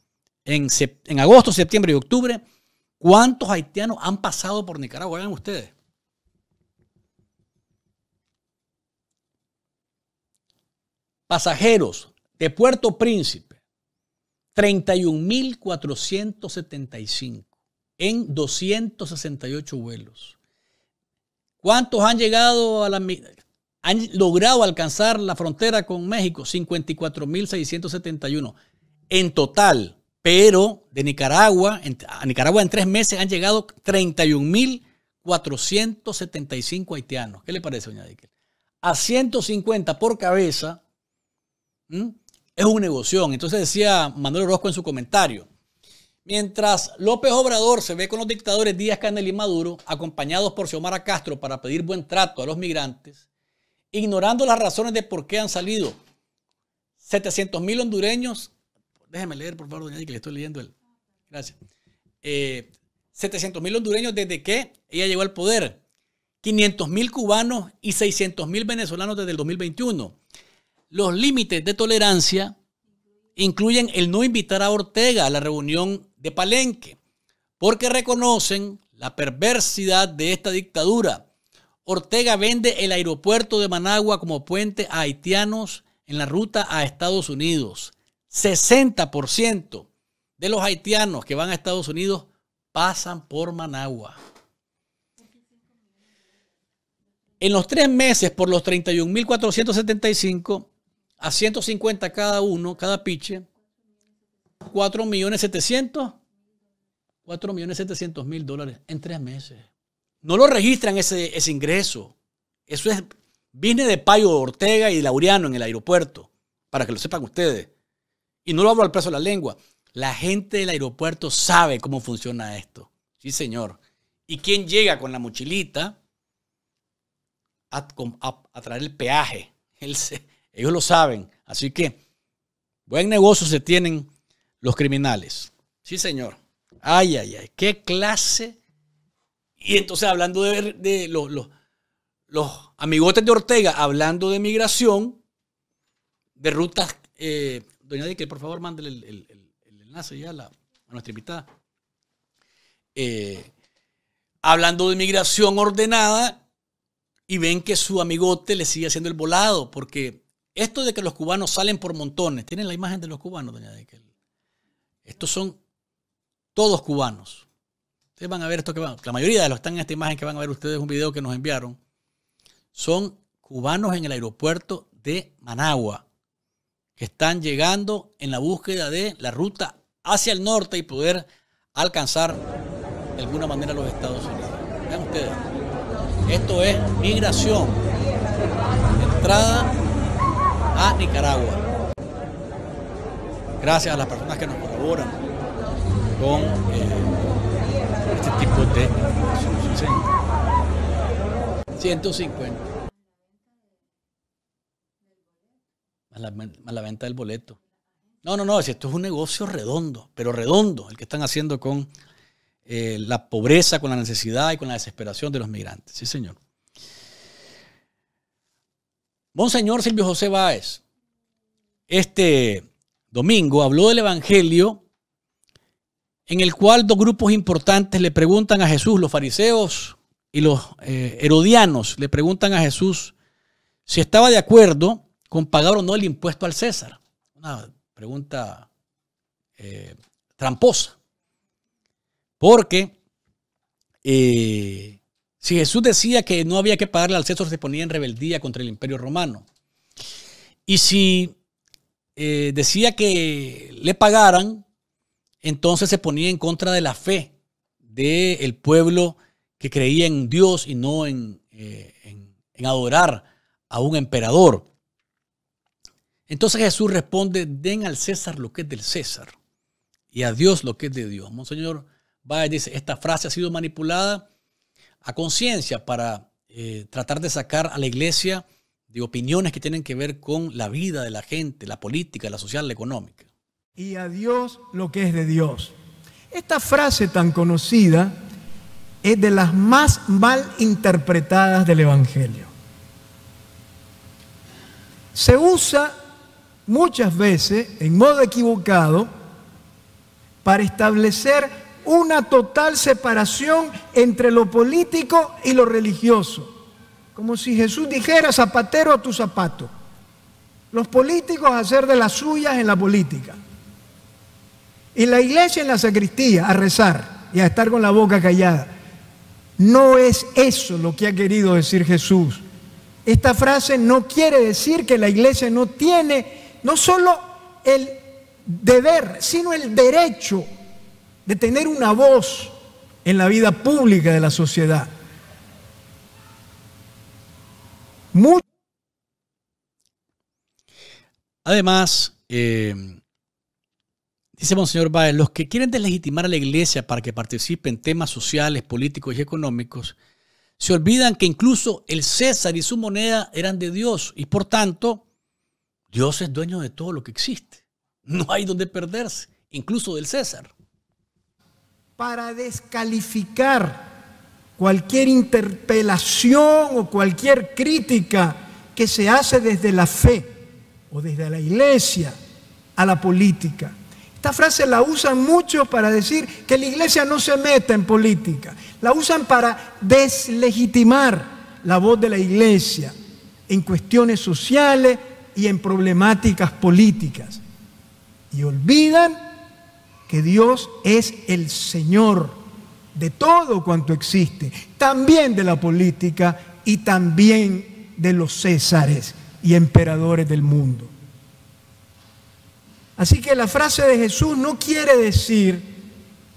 en, en agosto, septiembre y octubre, cuántos haitianos han pasado por Nicaragua. Vean ustedes. pasajeros de Puerto Príncipe, 31.475 en 268 vuelos. ¿Cuántos han llegado a la... han logrado alcanzar la frontera con México? 54.671 en total. Pero de Nicaragua, a Nicaragua en tres meses han llegado 31.475 haitianos. ¿Qué le parece, doña Díquel? A 150 por cabeza es un negocio. Entonces decía Manuel Orozco en su comentario. Mientras López Obrador se ve con los dictadores Díaz Canel y Maduro, acompañados por Xiomara Castro para pedir buen trato a los migrantes, ignorando las razones de por qué han salido 700 mil hondureños, déjeme leer por favor, doña que le estoy leyendo el, gracias, 700 eh, mil hondureños desde que ella llegó al poder, 500 mil cubanos y 600 mil venezolanos desde el 2021. Los límites de tolerancia incluyen el no invitar a Ortega a la reunión de Palenque, porque reconocen la perversidad de esta dictadura. Ortega vende el aeropuerto de Managua como puente a haitianos en la ruta a Estados Unidos. 60% de los haitianos que van a Estados Unidos pasan por Managua. En los tres meses, por los 31.475, a 150 cada uno, cada piche, 4 millones 700, 4 millones 700 mil dólares en tres meses. No lo registran ese, ingreso. Eso es Vine de Payo Ortega y Laureano en el aeropuerto, para que lo sepan ustedes. Y no lo hablo al peso de la lengua. La gente del aeropuerto sabe cómo funciona esto. Sí, señor. ¿Y quién llega con la mochilita a, traer el peaje? El, Ellos lo saben. Así que buen negocio se tienen los criminales. Sí, señor. Ay, ay, ay. ¿Qué clase? Y entonces hablando de, los, amigotes de Ortega, hablando de migración, de rutas... Eh, doña Dique, por favor, mándele el, enlace ya a, nuestra invitada. Eh, hablando de migración ordenada y ven que su amigote le sigue haciendo el volado porque esto de que los cubanos salen por montones, tienen la imagen de los cubanos, doña Dekel. Estos son todos cubanos. Ustedes van a ver esto que van, la mayoría de los que están en esta imagen que van a ver ustedes, un video que nos enviaron, son cubanos en el aeropuerto de Managua, que están llegando en la búsqueda de la ruta hacia el norte y poder alcanzar de alguna manera los Estados Unidos. Vean ustedes, esto es migración, entrada a Nicaragua. Gracias a las personas que nos colaboran con eh, este tipo de 150. Más la, más la venta del boleto. No, no, no, si esto es un negocio redondo, pero redondo, el que están haciendo con eh, la pobreza, con la necesidad y con la desesperación de los migrantes. Sí, señor. Monseñor Silvio José Báez, este domingo habló del Evangelio en el cual dos grupos importantes le preguntan a Jesús, los fariseos y los eh, herodianos le preguntan a Jesús si estaba de acuerdo con pagar o no el impuesto al César. Una pregunta eh, tramposa. Porque eh, si Jesús decía que no había que pagarle al César, se ponía en rebeldía contra el imperio romano. Y si eh, decía que le pagaran, entonces se ponía en contra de la fe del pueblo que creía en Dios y no eh, en, en, adorar a un emperador. Entonces Jesús responde, den al César lo que es del César y a Dios lo que es de Dios. Monseñor vaya dice, esta frase ha sido manipulada a conciencia para eh, tratar de sacar a la iglesia de opiniones que tienen que ver con la vida de la gente, la política, la social, la económica. Y a Dios lo que es de Dios. Esta frase tan conocida es de las más mal interpretadas del Evangelio. Se usa muchas veces en modo equivocado para establecer una total separación entre lo político y lo religioso. Como si Jesús dijera zapatero a tu zapato. Los políticos a hacer de las suyas en la política. Y la iglesia en la sacristía a rezar y a estar con la boca callada. No es eso lo que ha querido decir Jesús. Esta frase no quiere decir que la iglesia no tiene no solo el deber, sino el derecho de tener una voz en la vida pública de la sociedad. Además, eh, dice Monseñor Baez: los que quieren deslegitimar a la iglesia para que participe en temas sociales, políticos y económicos, se olvidan que incluso el César y su moneda eran de Dios y por tanto, Dios es dueño de todo lo que existe. No hay donde perderse, incluso del César para descalificar cualquier interpelación o cualquier crítica que se hace desde la fe o desde la iglesia a la política. Esta frase la usan mucho para decir que la iglesia no se meta en política. La usan para deslegitimar la voz de la iglesia en cuestiones sociales y en problemáticas políticas. Y olvidan que Dios es el Señor de todo cuanto existe, también de la política y también de los césares y emperadores del mundo. Así que la frase de Jesús no quiere decir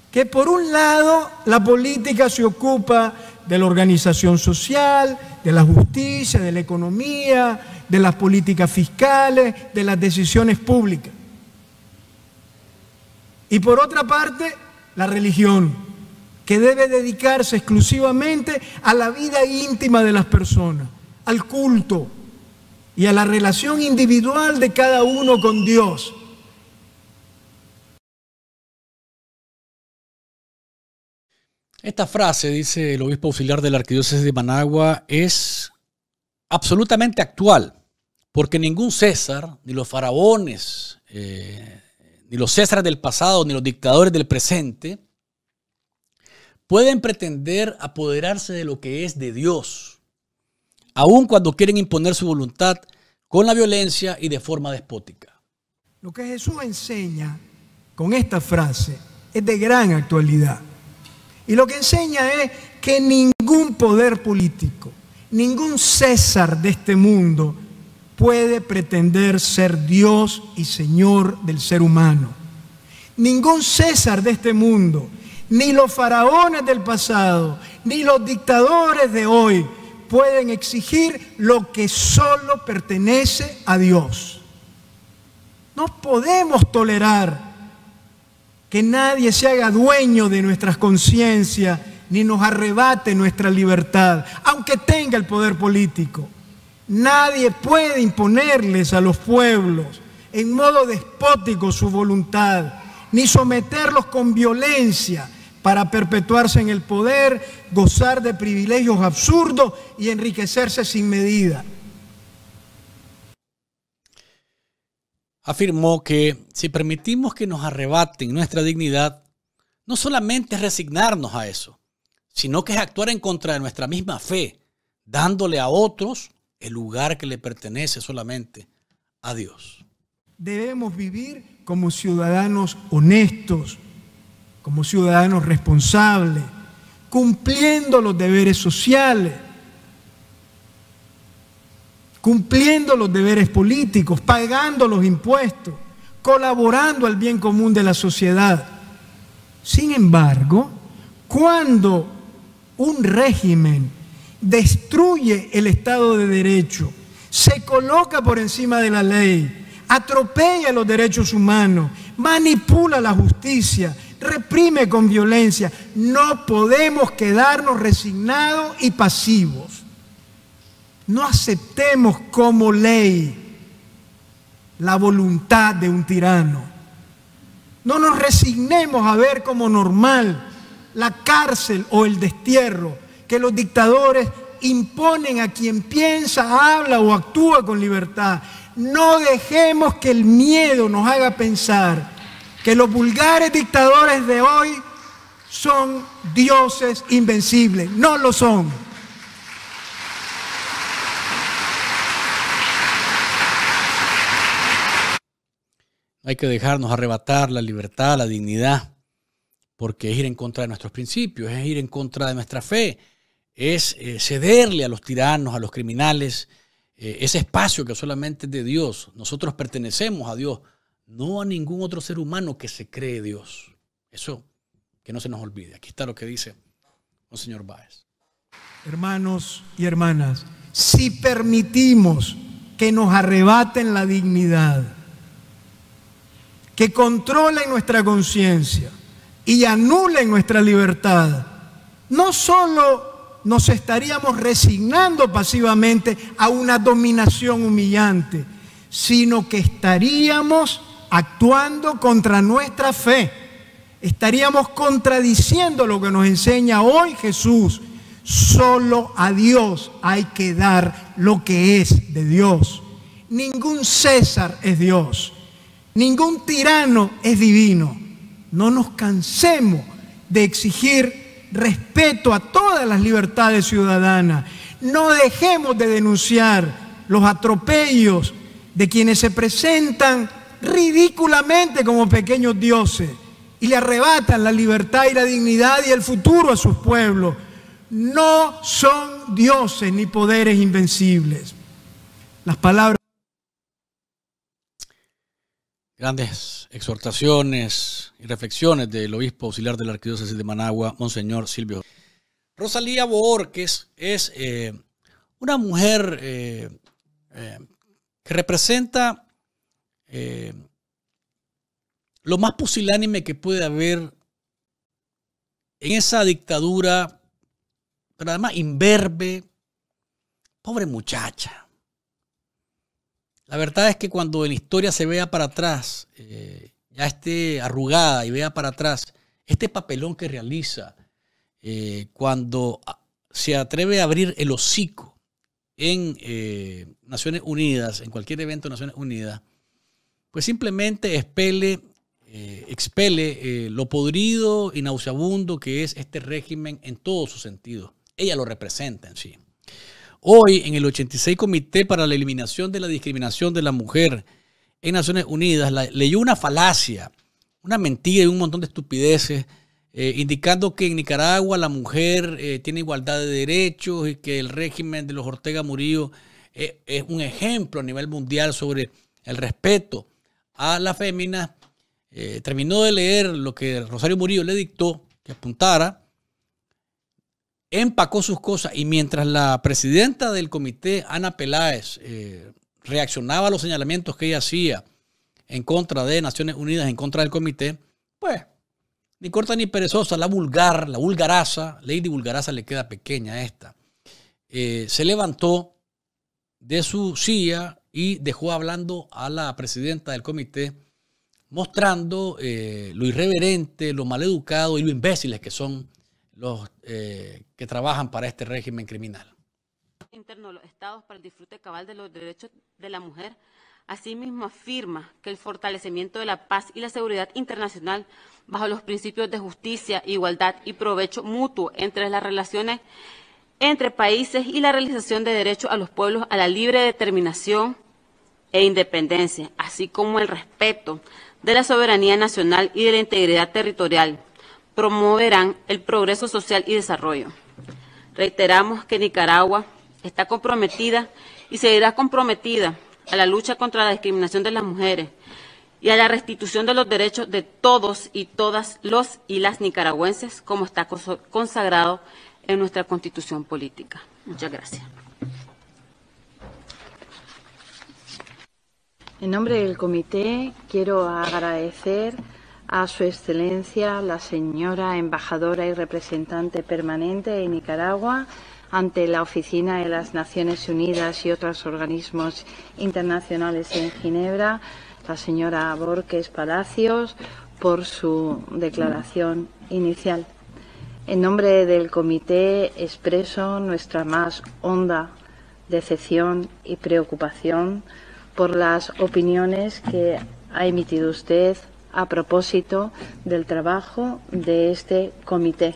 que por un lado la política se ocupa de la organización social, de la justicia, de la economía, de las políticas fiscales, de las decisiones públicas. Y por otra parte, la religión, que debe dedicarse exclusivamente a la vida íntima de las personas, al culto y a la relación individual de cada uno con Dios. Esta frase, dice el obispo auxiliar de la Arquidiócesis de Managua, es absolutamente actual, porque ningún César, ni los faraones eh, ni los Césares del pasado, ni los dictadores del presente, pueden pretender apoderarse de lo que es de Dios, aun cuando quieren imponer su voluntad con la violencia y de forma despótica. Lo que Jesús enseña con esta frase es de gran actualidad. Y lo que enseña es que ningún poder político, ningún César de este mundo puede pretender ser Dios y Señor del ser humano. Ningún César de este mundo, ni los faraones del pasado, ni los dictadores de hoy pueden exigir lo que solo pertenece a Dios. No podemos tolerar que nadie se haga dueño de nuestras conciencias ni nos arrebate nuestra libertad, aunque tenga el poder político, Nadie puede imponerles a los pueblos en modo despótico su voluntad, ni someterlos con violencia para perpetuarse en el poder, gozar de privilegios absurdos y enriquecerse sin medida. Afirmó que si permitimos que nos arrebaten nuestra dignidad, no solamente es resignarnos a eso, sino que es actuar en contra de nuestra misma fe, dándole a otros el lugar que le pertenece solamente a Dios. Debemos vivir como ciudadanos honestos, como ciudadanos responsables, cumpliendo los deberes sociales, cumpliendo los deberes políticos, pagando los impuestos, colaborando al bien común de la sociedad. Sin embargo, cuando un régimen destruye el Estado de Derecho, se coloca por encima de la ley, atropella los derechos humanos, manipula la justicia, reprime con violencia. No podemos quedarnos resignados y pasivos. No aceptemos como ley la voluntad de un tirano. No nos resignemos a ver como normal la cárcel o el destierro que los dictadores imponen a quien piensa, habla o actúa con libertad. No dejemos que el miedo nos haga pensar que los vulgares dictadores de hoy son dioses invencibles. No lo son. Hay que dejarnos arrebatar la libertad, la dignidad, porque es ir en contra de nuestros principios, es ir en contra de nuestra fe, es eh, cederle a los tiranos, a los criminales, eh, ese espacio que solamente es de Dios. Nosotros pertenecemos a Dios, no a ningún otro ser humano que se cree Dios. Eso que no se nos olvide. Aquí está lo que dice el señor Báez. Hermanos y hermanas, si permitimos que nos arrebaten la dignidad, que controlen nuestra conciencia y anulen nuestra libertad, no solo nos estaríamos resignando pasivamente a una dominación humillante, sino que estaríamos actuando contra nuestra fe. Estaríamos contradiciendo lo que nos enseña hoy Jesús. Solo a Dios hay que dar lo que es de Dios. Ningún César es Dios. Ningún tirano es divino. No nos cansemos de exigir respeto a todas las libertades ciudadanas. No dejemos de denunciar los atropellos de quienes se presentan ridículamente como pequeños dioses y le arrebatan la libertad y la dignidad y el futuro a sus pueblos. No son dioses ni poderes invencibles. Las palabras grandes exhortaciones y reflexiones del obispo auxiliar de la Arquidiócesis de Managua, Monseñor Silvio. Rosalía Borges es eh, una mujer eh, eh, que representa lo más pusilánime que puede haber en esa dictadura, pero además imberbe, pobre muchacha la verdad es que cuando la historia se vea para atrás, eh, ya esté arrugada y vea para atrás, este papelón que realiza, eh, cuando se atreve a abrir el hocico en eh, Naciones Unidas, en cualquier evento de Naciones Unidas, pues simplemente expele, expele lo podrido y nauseabundo que es este régimen en todos sus sentidos. Ella lo representa en sí. Hoy, en el 86 Comité para la Eliminación de la Discriminación de la Mujer en Naciones Unidas, leyó una falacia, una mentira y un montón de estupideces, eh, indicando que en Nicaragua la mujer eh, tiene igualdad de derechos y que el régimen de los Ortega Murillo eh, es un ejemplo a nivel mundial sobre el respeto a la fémina. terminó de leer lo que Rosario Murillo le dictó que apuntara empacó sus cosas y mientras la presidenta del comité, Ana Peláez, eh, reaccionaba a los señalamientos que ella hacía en contra de Naciones Unidas, en contra del comité, pues ni corta ni perezosa, la vulgar, la vulgaraza, Lady Vulgaraza le queda pequeña esta, eh, se levantó de su silla y dejó hablando a la presidenta del comité, mostrando eh, lo irreverente, lo maleducado y lo imbéciles que son los eh, que trabajan para este régimen criminal. Interno los estados para el disfrute cabal de los derechos de la mujer, asimismo afirma que el fortalecimiento de la paz y la seguridad internacional bajo los principios de justicia, igualdad y provecho mutuo entre las relaciones entre países y la realización de derechos a los pueblos a la libre determinación e independencia, así como el respeto de la soberanía nacional y de la integridad territorial promoverán el progreso social y desarrollo. Reiteramos que Nicaragua está comprometida y seguirá comprometida a la lucha contra la discriminación de las mujeres y a la restitución de los derechos de todos y todas los y las nicaragüenses, como está consagrado en nuestra constitución política. Muchas gracias. En nombre del comité quiero agradecer a Su Excelencia, la señora embajadora y representante permanente en Nicaragua ante la Oficina de las Naciones Unidas y otros organismos internacionales en Ginebra, la señora Borges Palacios, por su declaración inicial. En nombre del comité expreso nuestra más honda decepción y preocupación por las opiniones que ha emitido usted a propósito del trabajo de este comité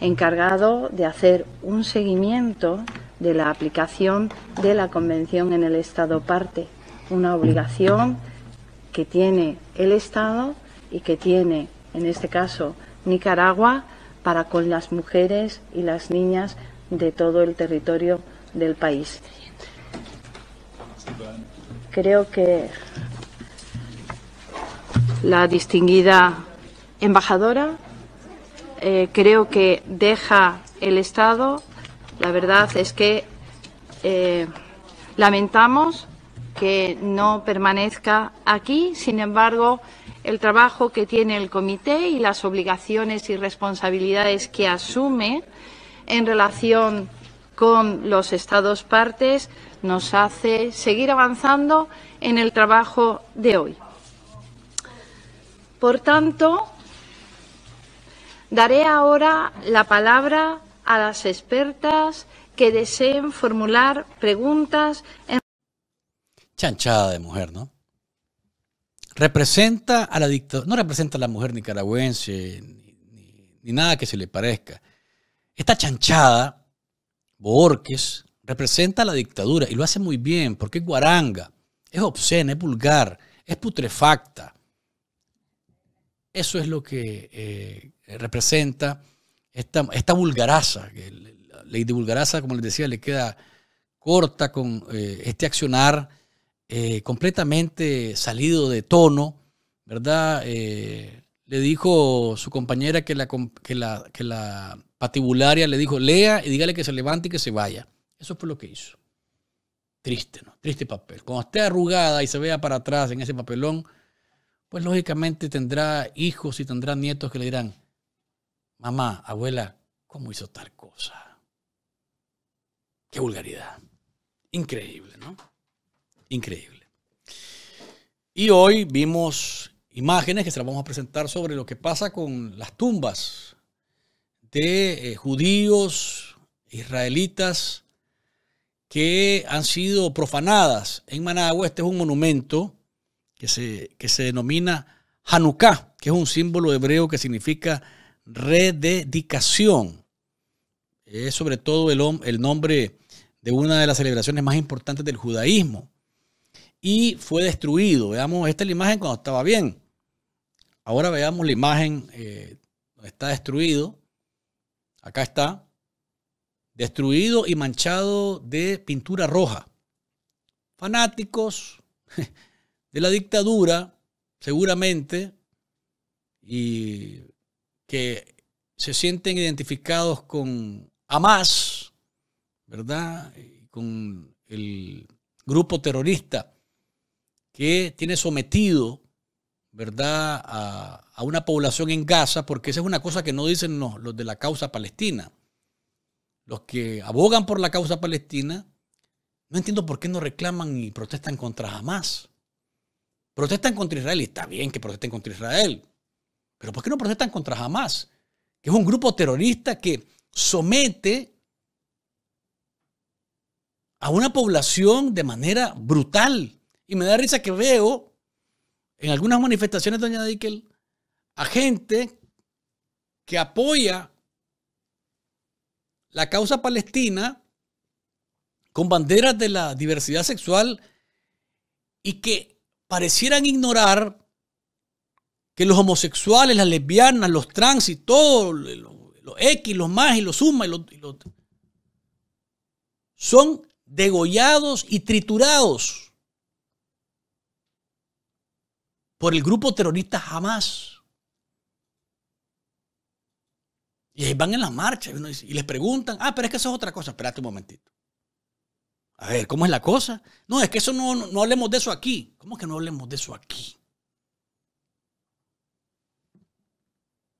encargado de hacer un seguimiento de la aplicación de la Convención en el Estado parte, una obligación que tiene el Estado y que tiene, en este caso, Nicaragua para con las mujeres y las niñas de todo el territorio del país. Creo que la distinguida embajadora. Eh, creo que deja el Estado. La verdad es que eh, lamentamos que no permanezca aquí. Sin embargo, el trabajo que tiene el comité y las obligaciones y responsabilidades que asume en relación con los Estados partes nos hace seguir avanzando en el trabajo de hoy. Por tanto, daré ahora la palabra a las expertas que deseen formular preguntas. En... Chanchada de mujer, ¿no? Representa a la dictadura, no representa a la mujer nicaragüense ni, nada que se le parezca. Esta chanchada, Borges, representa a la dictadura y lo hace muy bien porque es guaranga, es obscena, es vulgar, es putrefacta. Eso es lo que eh, representa esta, vulgaraza. La ley de vulgaraza, como les decía, le queda corta con eh, este accionar eh, completamente salido de tono, ¿verdad? le dijo su compañera que la, la, que la patibularia le dijo, lea y dígale que se levante y que se vaya. Eso fue lo que hizo. Triste, ¿no? Triste papel. Cuando esté arrugada y se vea para atrás en ese papelón, pues lógicamente tendrá hijos y tendrá nietos que le dirán, mamá, abuela, ¿cómo hizo tal cosa? Qué vulgaridad. Increíble, ¿no? Increíble. Y hoy vimos imágenes que se las vamos a presentar sobre lo que pasa con las tumbas de eh, judíos, israelitas, que han sido profanadas en Managua. Este es un monumento que se, denomina Hanukkah, que es un símbolo hebreo que significa rededicación. Es sobre todo el, el nombre de una de las celebraciones más importantes del judaísmo. Y fue destruido. Veamos, esta es la imagen cuando estaba bien. Ahora veamos la imagen eh, donde está destruido. Acá está. Destruido y manchado de pintura roja. Fanáticos de la dictadura, seguramente, y que se sienten identificados con Hamas, ¿verdad? Con el grupo terrorista que tiene sometido, ¿verdad?, a, una población en Gaza, porque esa es una cosa que no dicen los, los de la causa palestina. Los que abogan por la causa palestina, no entiendo por qué no reclaman y protestan contra Hamas. Protestan contra Israel y está bien que protesten contra Israel. Pero ¿por qué no protestan contra Hamas? Que es un grupo terrorista que somete a una población de manera brutal. Y me da risa que veo en algunas manifestaciones, doña Dickel, a gente que apoya la causa palestina con banderas de la diversidad sexual y que parecieran ignorar que los homosexuales, las lesbianas, los trans y todos los, X, los más y los suma y los, son degollados y triturados por el grupo terrorista jamás. Y ahí van en las marchas y, y les preguntan, ah, pero es que eso es otra cosa, espérate un momentito. A ver, ¿cómo es la cosa? No, es que eso no, hablemos de eso aquí. ¿Cómo que no hablemos de eso aquí?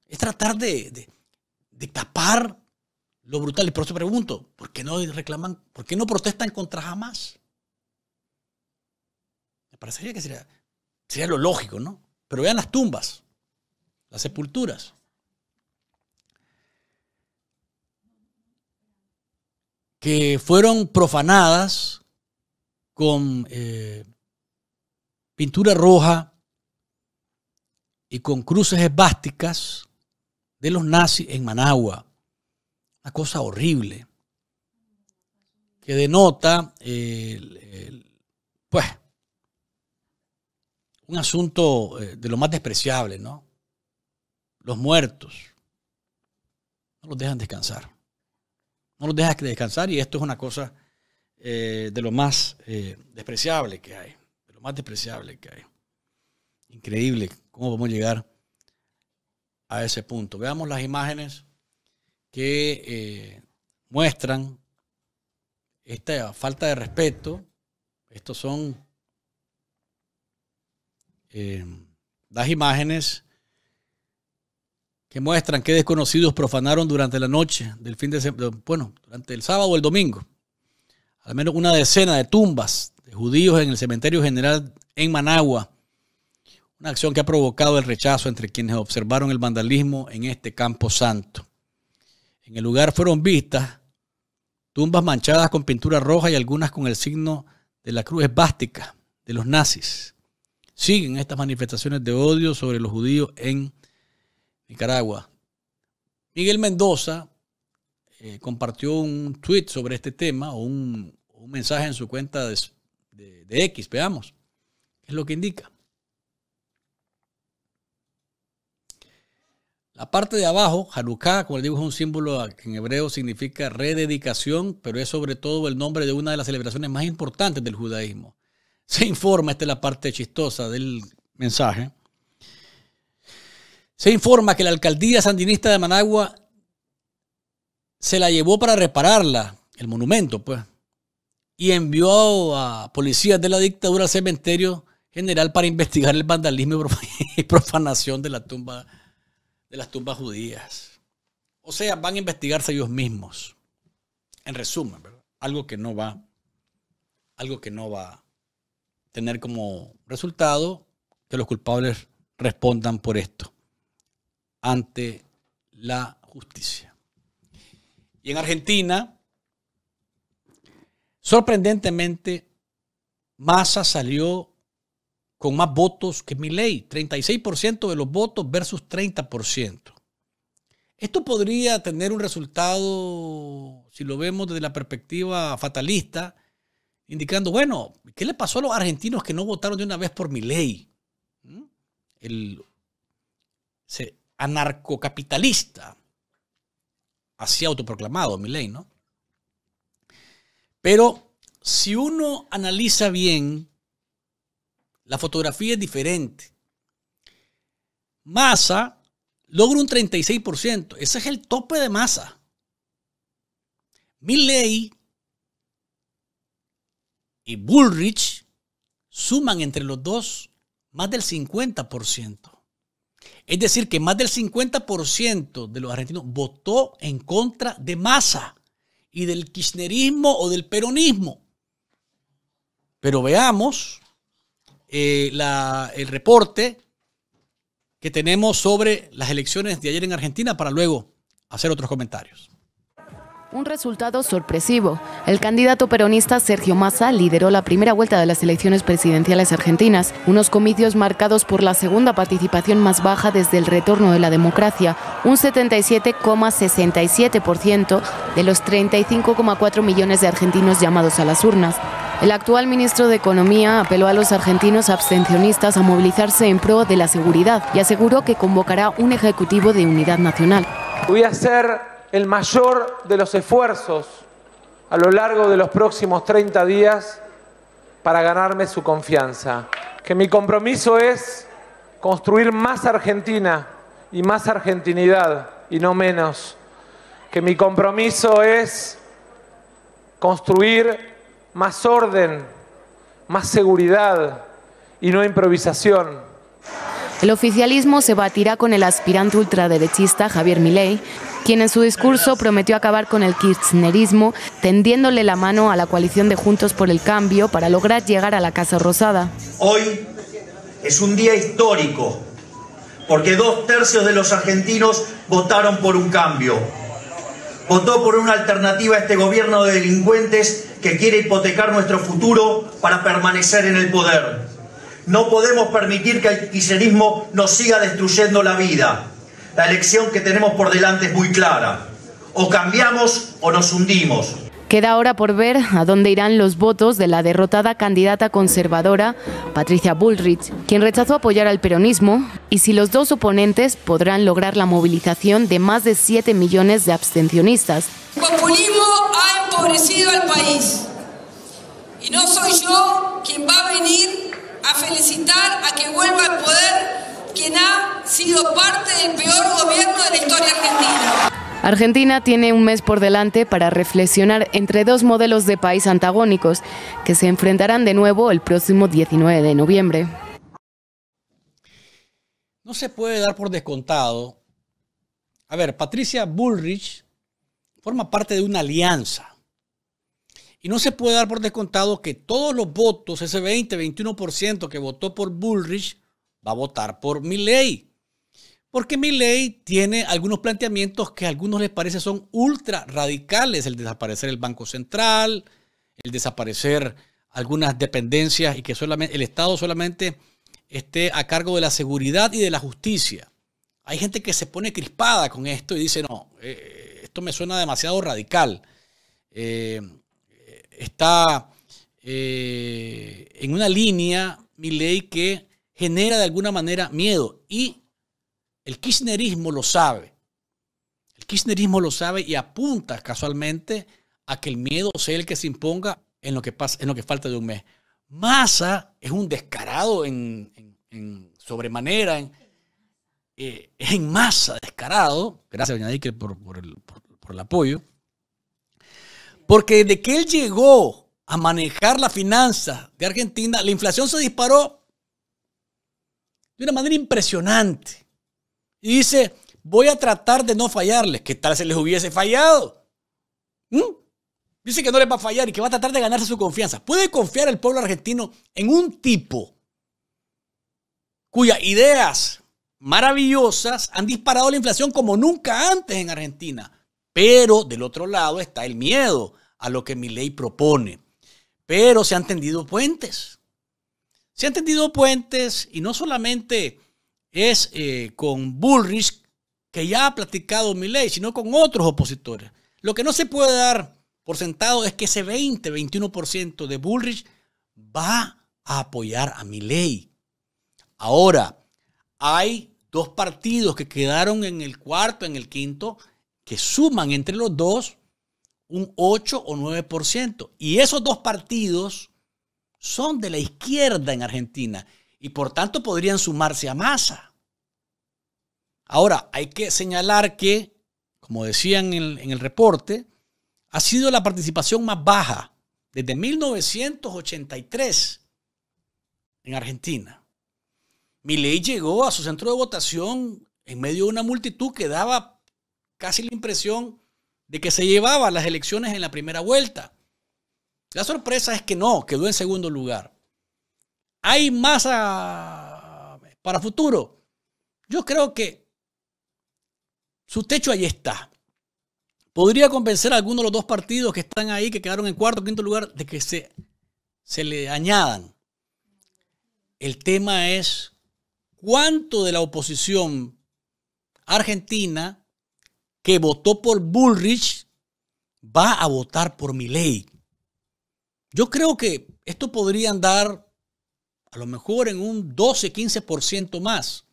Es tratar de, tapar lo brutal. Y por eso pregunto, ¿por qué no reclaman, por qué no protestan contra jamás? Me parecería que sería, sería lo lógico, ¿no? Pero vean las tumbas, las sepulturas. que fueron profanadas con eh, pintura roja y con cruces esvásticas de los nazis en Managua. Una cosa horrible que denota eh, pues, un asunto eh, de lo más despreciable, ¿no? Los muertos no los dejan descansar no los dejas descansar y esto es una cosa eh, de lo más eh, despreciable que hay, de lo más despreciable que hay. Increíble cómo podemos llegar a ese punto. Veamos las imágenes que eh, muestran esta falta de respeto. Estos son las imágenes que muestran que desconocidos profanaron durante la noche del fin de semana, bueno, durante el sábado o el domingo, al menos una decena de tumbas de judíos en el cementerio general en Managua. Una acción que ha provocado el rechazo entre quienes observaron el vandalismo en este campo santo. En el lugar fueron vistas tumbas manchadas con pintura roja y algunas con el signo de la cruz esvástica de los nazis. Siguen estas manifestaciones de odio sobre los judíos en Nicaragua. Miguel Mendoza eh, compartió un tweet sobre este tema o un, mensaje en su cuenta de, X, veamos, es lo que indica. La parte de abajo, Hanukkah, como le digo, es un símbolo que en hebreo significa rededicación, pero es sobre todo el nombre de una de las celebraciones más importantes del judaísmo. Se informa, esta es la parte chistosa del mensaje, se informa que la alcaldía sandinista de Managua se la llevó para repararla, el monumento, pues, y envió a policías de la dictadura al cementerio general para investigar el vandalismo y profanación de, la tumba, de las tumbas judías. O sea, van a investigarse ellos mismos. En resumen, algo que no va, algo que no va a tener como resultado que los culpables respondan por esto ante la justicia. Y en Argentina, sorprendentemente, Massa salió con más votos que mi ley 36% de los votos versus 30%. Esto podría tener un resultado, si lo vemos desde la perspectiva fatalista, indicando, bueno, ¿qué le pasó a los argentinos que no votaron de una vez por Milei? ¿Mm? El, anarcocapitalista, así autoproclamado, mi ¿no? Pero si uno analiza bien, la fotografía es diferente. Massa logra un 36%, ese es el tope de Massa. Milley y Bullrich suman entre los dos más del 50%. Es decir, que más del 50% de los argentinos votó en contra de Massa y del kirchnerismo o del peronismo. Pero veamos eh, el reporte que tenemos sobre las elecciones de ayer en Argentina para luego hacer otros comentarios. Un resultado sorpresivo. El candidato peronista Sergio Massa lideró la primera vuelta de las elecciones presidenciales argentinas, unos comicios marcados por la segunda participación más baja desde el retorno de la democracia, un 77,67% de los 35,4 millones de argentinos llamados a las urnas. El actual ministro de Economía apeló a los argentinos abstencionistas a movilizarse en pro de la seguridad y aseguró que convocará un ejecutivo de unidad nacional. Voy a el mayor de los esfuerzos a lo largo de los próximos 30 días para ganarme su confianza. Que mi compromiso es construir más Argentina y más argentinidad y no menos. Que mi compromiso es construir más orden, más seguridad y no improvisación el oficialismo se batirá con el aspirante ultraderechista Javier Milei, quien en su discurso prometió acabar con el kirchnerismo, tendiéndole la mano a la coalición de Juntos por el Cambio para lograr llegar a la Casa Rosada. Hoy es un día histórico, porque dos tercios de los argentinos votaron por un cambio. Votó por una alternativa a este gobierno de delincuentes que quiere hipotecar nuestro futuro para permanecer en el poder no podemos permitir que el kirchnerismo nos siga destruyendo la vida. La elección que tenemos por delante es muy clara. O cambiamos o nos hundimos. Queda ahora por ver a dónde irán los votos de la derrotada candidata conservadora Patricia Bullrich, quien rechazó apoyar al peronismo, y si los dos oponentes podrán lograr la movilización de más de 7 millones de abstencionistas. El populismo ha empobrecido al país. Y no soy yo a felicitar a que vuelva al poder quien ha sido parte del peor gobierno de la historia argentina. Argentina tiene un mes por delante para reflexionar entre dos modelos de país antagónicos que se enfrentarán de nuevo el próximo 19 de noviembre. No se puede dar por descontado. A ver, Patricia Bullrich forma parte de una alianza y no se puede dar por descontado que todos los votos, ese 20, 21% que votó por Bullrich, va a votar por mi ley. Porque mi ley tiene algunos planteamientos que a algunos les parece son ultra radicales, el desaparecer el Banco Central, el desaparecer algunas dependencias y que solamente, el Estado solamente esté a cargo de la seguridad y de la justicia. Hay gente que se pone crispada con esto y dice, no, eh, esto me suena demasiado radical. Eh, está eh, en una línea, mi ley, que genera de alguna manera miedo. Y el kirchnerismo lo sabe. El kirchnerismo lo sabe y apunta casualmente a que el miedo sea el que se imponga en lo que, pasa, en lo que falta de un mes. Massa es un descarado en, sobremanera, en, eh, en masa descarado. Gracias, doña por, el, por el apoyo. Porque desde que él llegó a manejar la finanza de Argentina, la inflación se disparó de una manera impresionante. Y dice, voy a tratar de no fallarles. que tal se les hubiese fallado? ¿Mm? Dice que no les va a fallar y que va a tratar de ganarse su confianza. ¿Puede confiar el pueblo argentino en un tipo cuyas ideas maravillosas han disparado la inflación como nunca antes en Argentina? Pero del otro lado está el miedo a lo que mi ley propone. Pero se han tendido puentes. Se han tendido puentes y no solamente es eh, con Bullrich, que ya ha platicado mi ley, sino con otros opositores. Lo que no se puede dar por sentado es que ese 20, 21% de Bullrich va a apoyar a mi ley. Ahora, hay dos partidos que quedaron en el cuarto, en el quinto, que suman entre los dos un 8 o 9%. Y esos dos partidos son de la izquierda en Argentina y por tanto podrían sumarse a masa. Ahora, hay que señalar que, como decían en el, reporte, ha sido la participación más baja desde 1983 en Argentina. ley llegó a su centro de votación en medio de una multitud que daba casi la impresión de que se llevaba las elecciones en la primera vuelta. La sorpresa es que no, quedó en segundo lugar. ¿Hay más ah, para futuro? Yo creo que su techo ahí está. Podría convencer a alguno de los dos partidos que están ahí, que quedaron en cuarto o quinto lugar, de que se, se le añadan. El tema es cuánto de la oposición argentina que votó por Bullrich va a votar por mi ley. Yo creo que esto podría andar a lo mejor en un 12-15% más.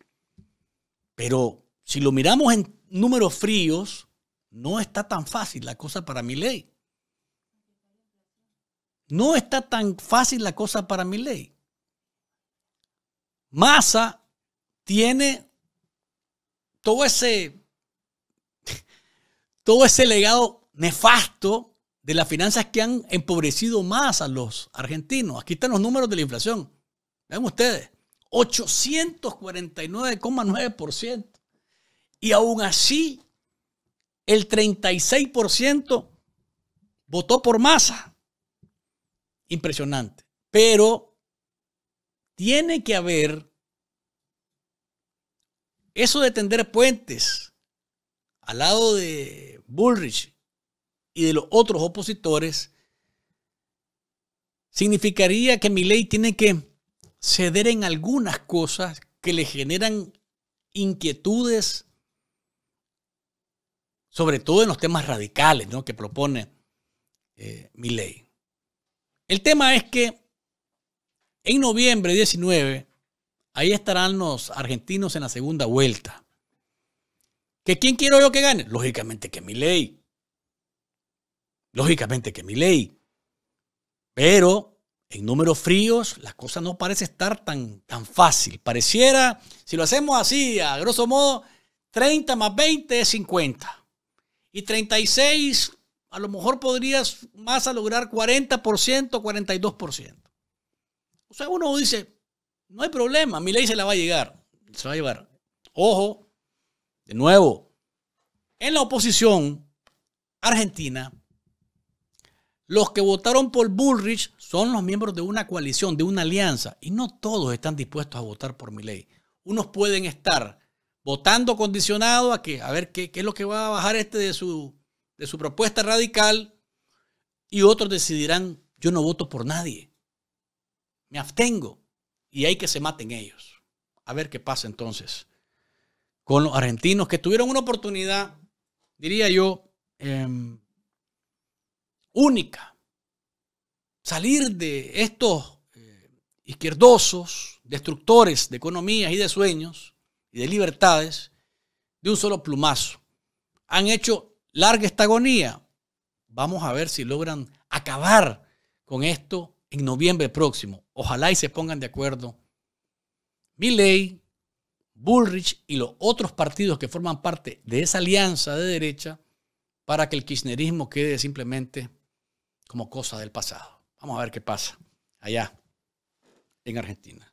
Pero si lo miramos en números fríos, no está tan fácil la cosa para mi ley. No está tan fácil la cosa para mi ley. Massa tiene todo ese todo ese legado nefasto de las finanzas que han empobrecido más a los argentinos. Aquí están los números de la inflación. Vean ustedes, 849,9%. Y aún así, el 36% votó por masa. Impresionante. Pero tiene que haber eso de tender puentes al lado de Bullrich y de los otros opositores, significaría que mi ley tiene que ceder en algunas cosas que le generan inquietudes, sobre todo en los temas radicales ¿no? que propone eh, mi ley. El tema es que en noviembre 19, ahí estarán los argentinos en la segunda vuelta. ¿Que quién quiero yo que gane? Lógicamente que mi ley. Lógicamente que mi ley. Pero en números fríos las cosas no parece estar tan, tan fácil. Pareciera, si lo hacemos así, a grosso modo, 30 más 20 es 50. Y 36, a lo mejor podrías más a lograr 40%, 42%. O sea, uno dice, no hay problema, mi ley se la va a llegar, se va a llevar. Ojo, de nuevo, en la oposición argentina, los que votaron por Bullrich son los miembros de una coalición, de una alianza, y no todos están dispuestos a votar por mi ley. Unos pueden estar votando condicionado a que a ver qué, qué es lo que va a bajar este de su, de su propuesta radical, y otros decidirán, yo no voto por nadie, me abstengo, y hay que se maten ellos. A ver qué pasa entonces con los argentinos que tuvieron una oportunidad, diría yo, em, única. Salir de estos eh, izquierdosos, destructores de economías y de sueños y de libertades, de un solo plumazo. Han hecho larga esta agonía. Vamos a ver si logran acabar con esto en noviembre próximo. Ojalá y se pongan de acuerdo. Mi ley, Bullrich y los otros partidos que forman parte de esa alianza de derecha para que el kirchnerismo quede simplemente como cosa del pasado. Vamos a ver qué pasa allá en Argentina.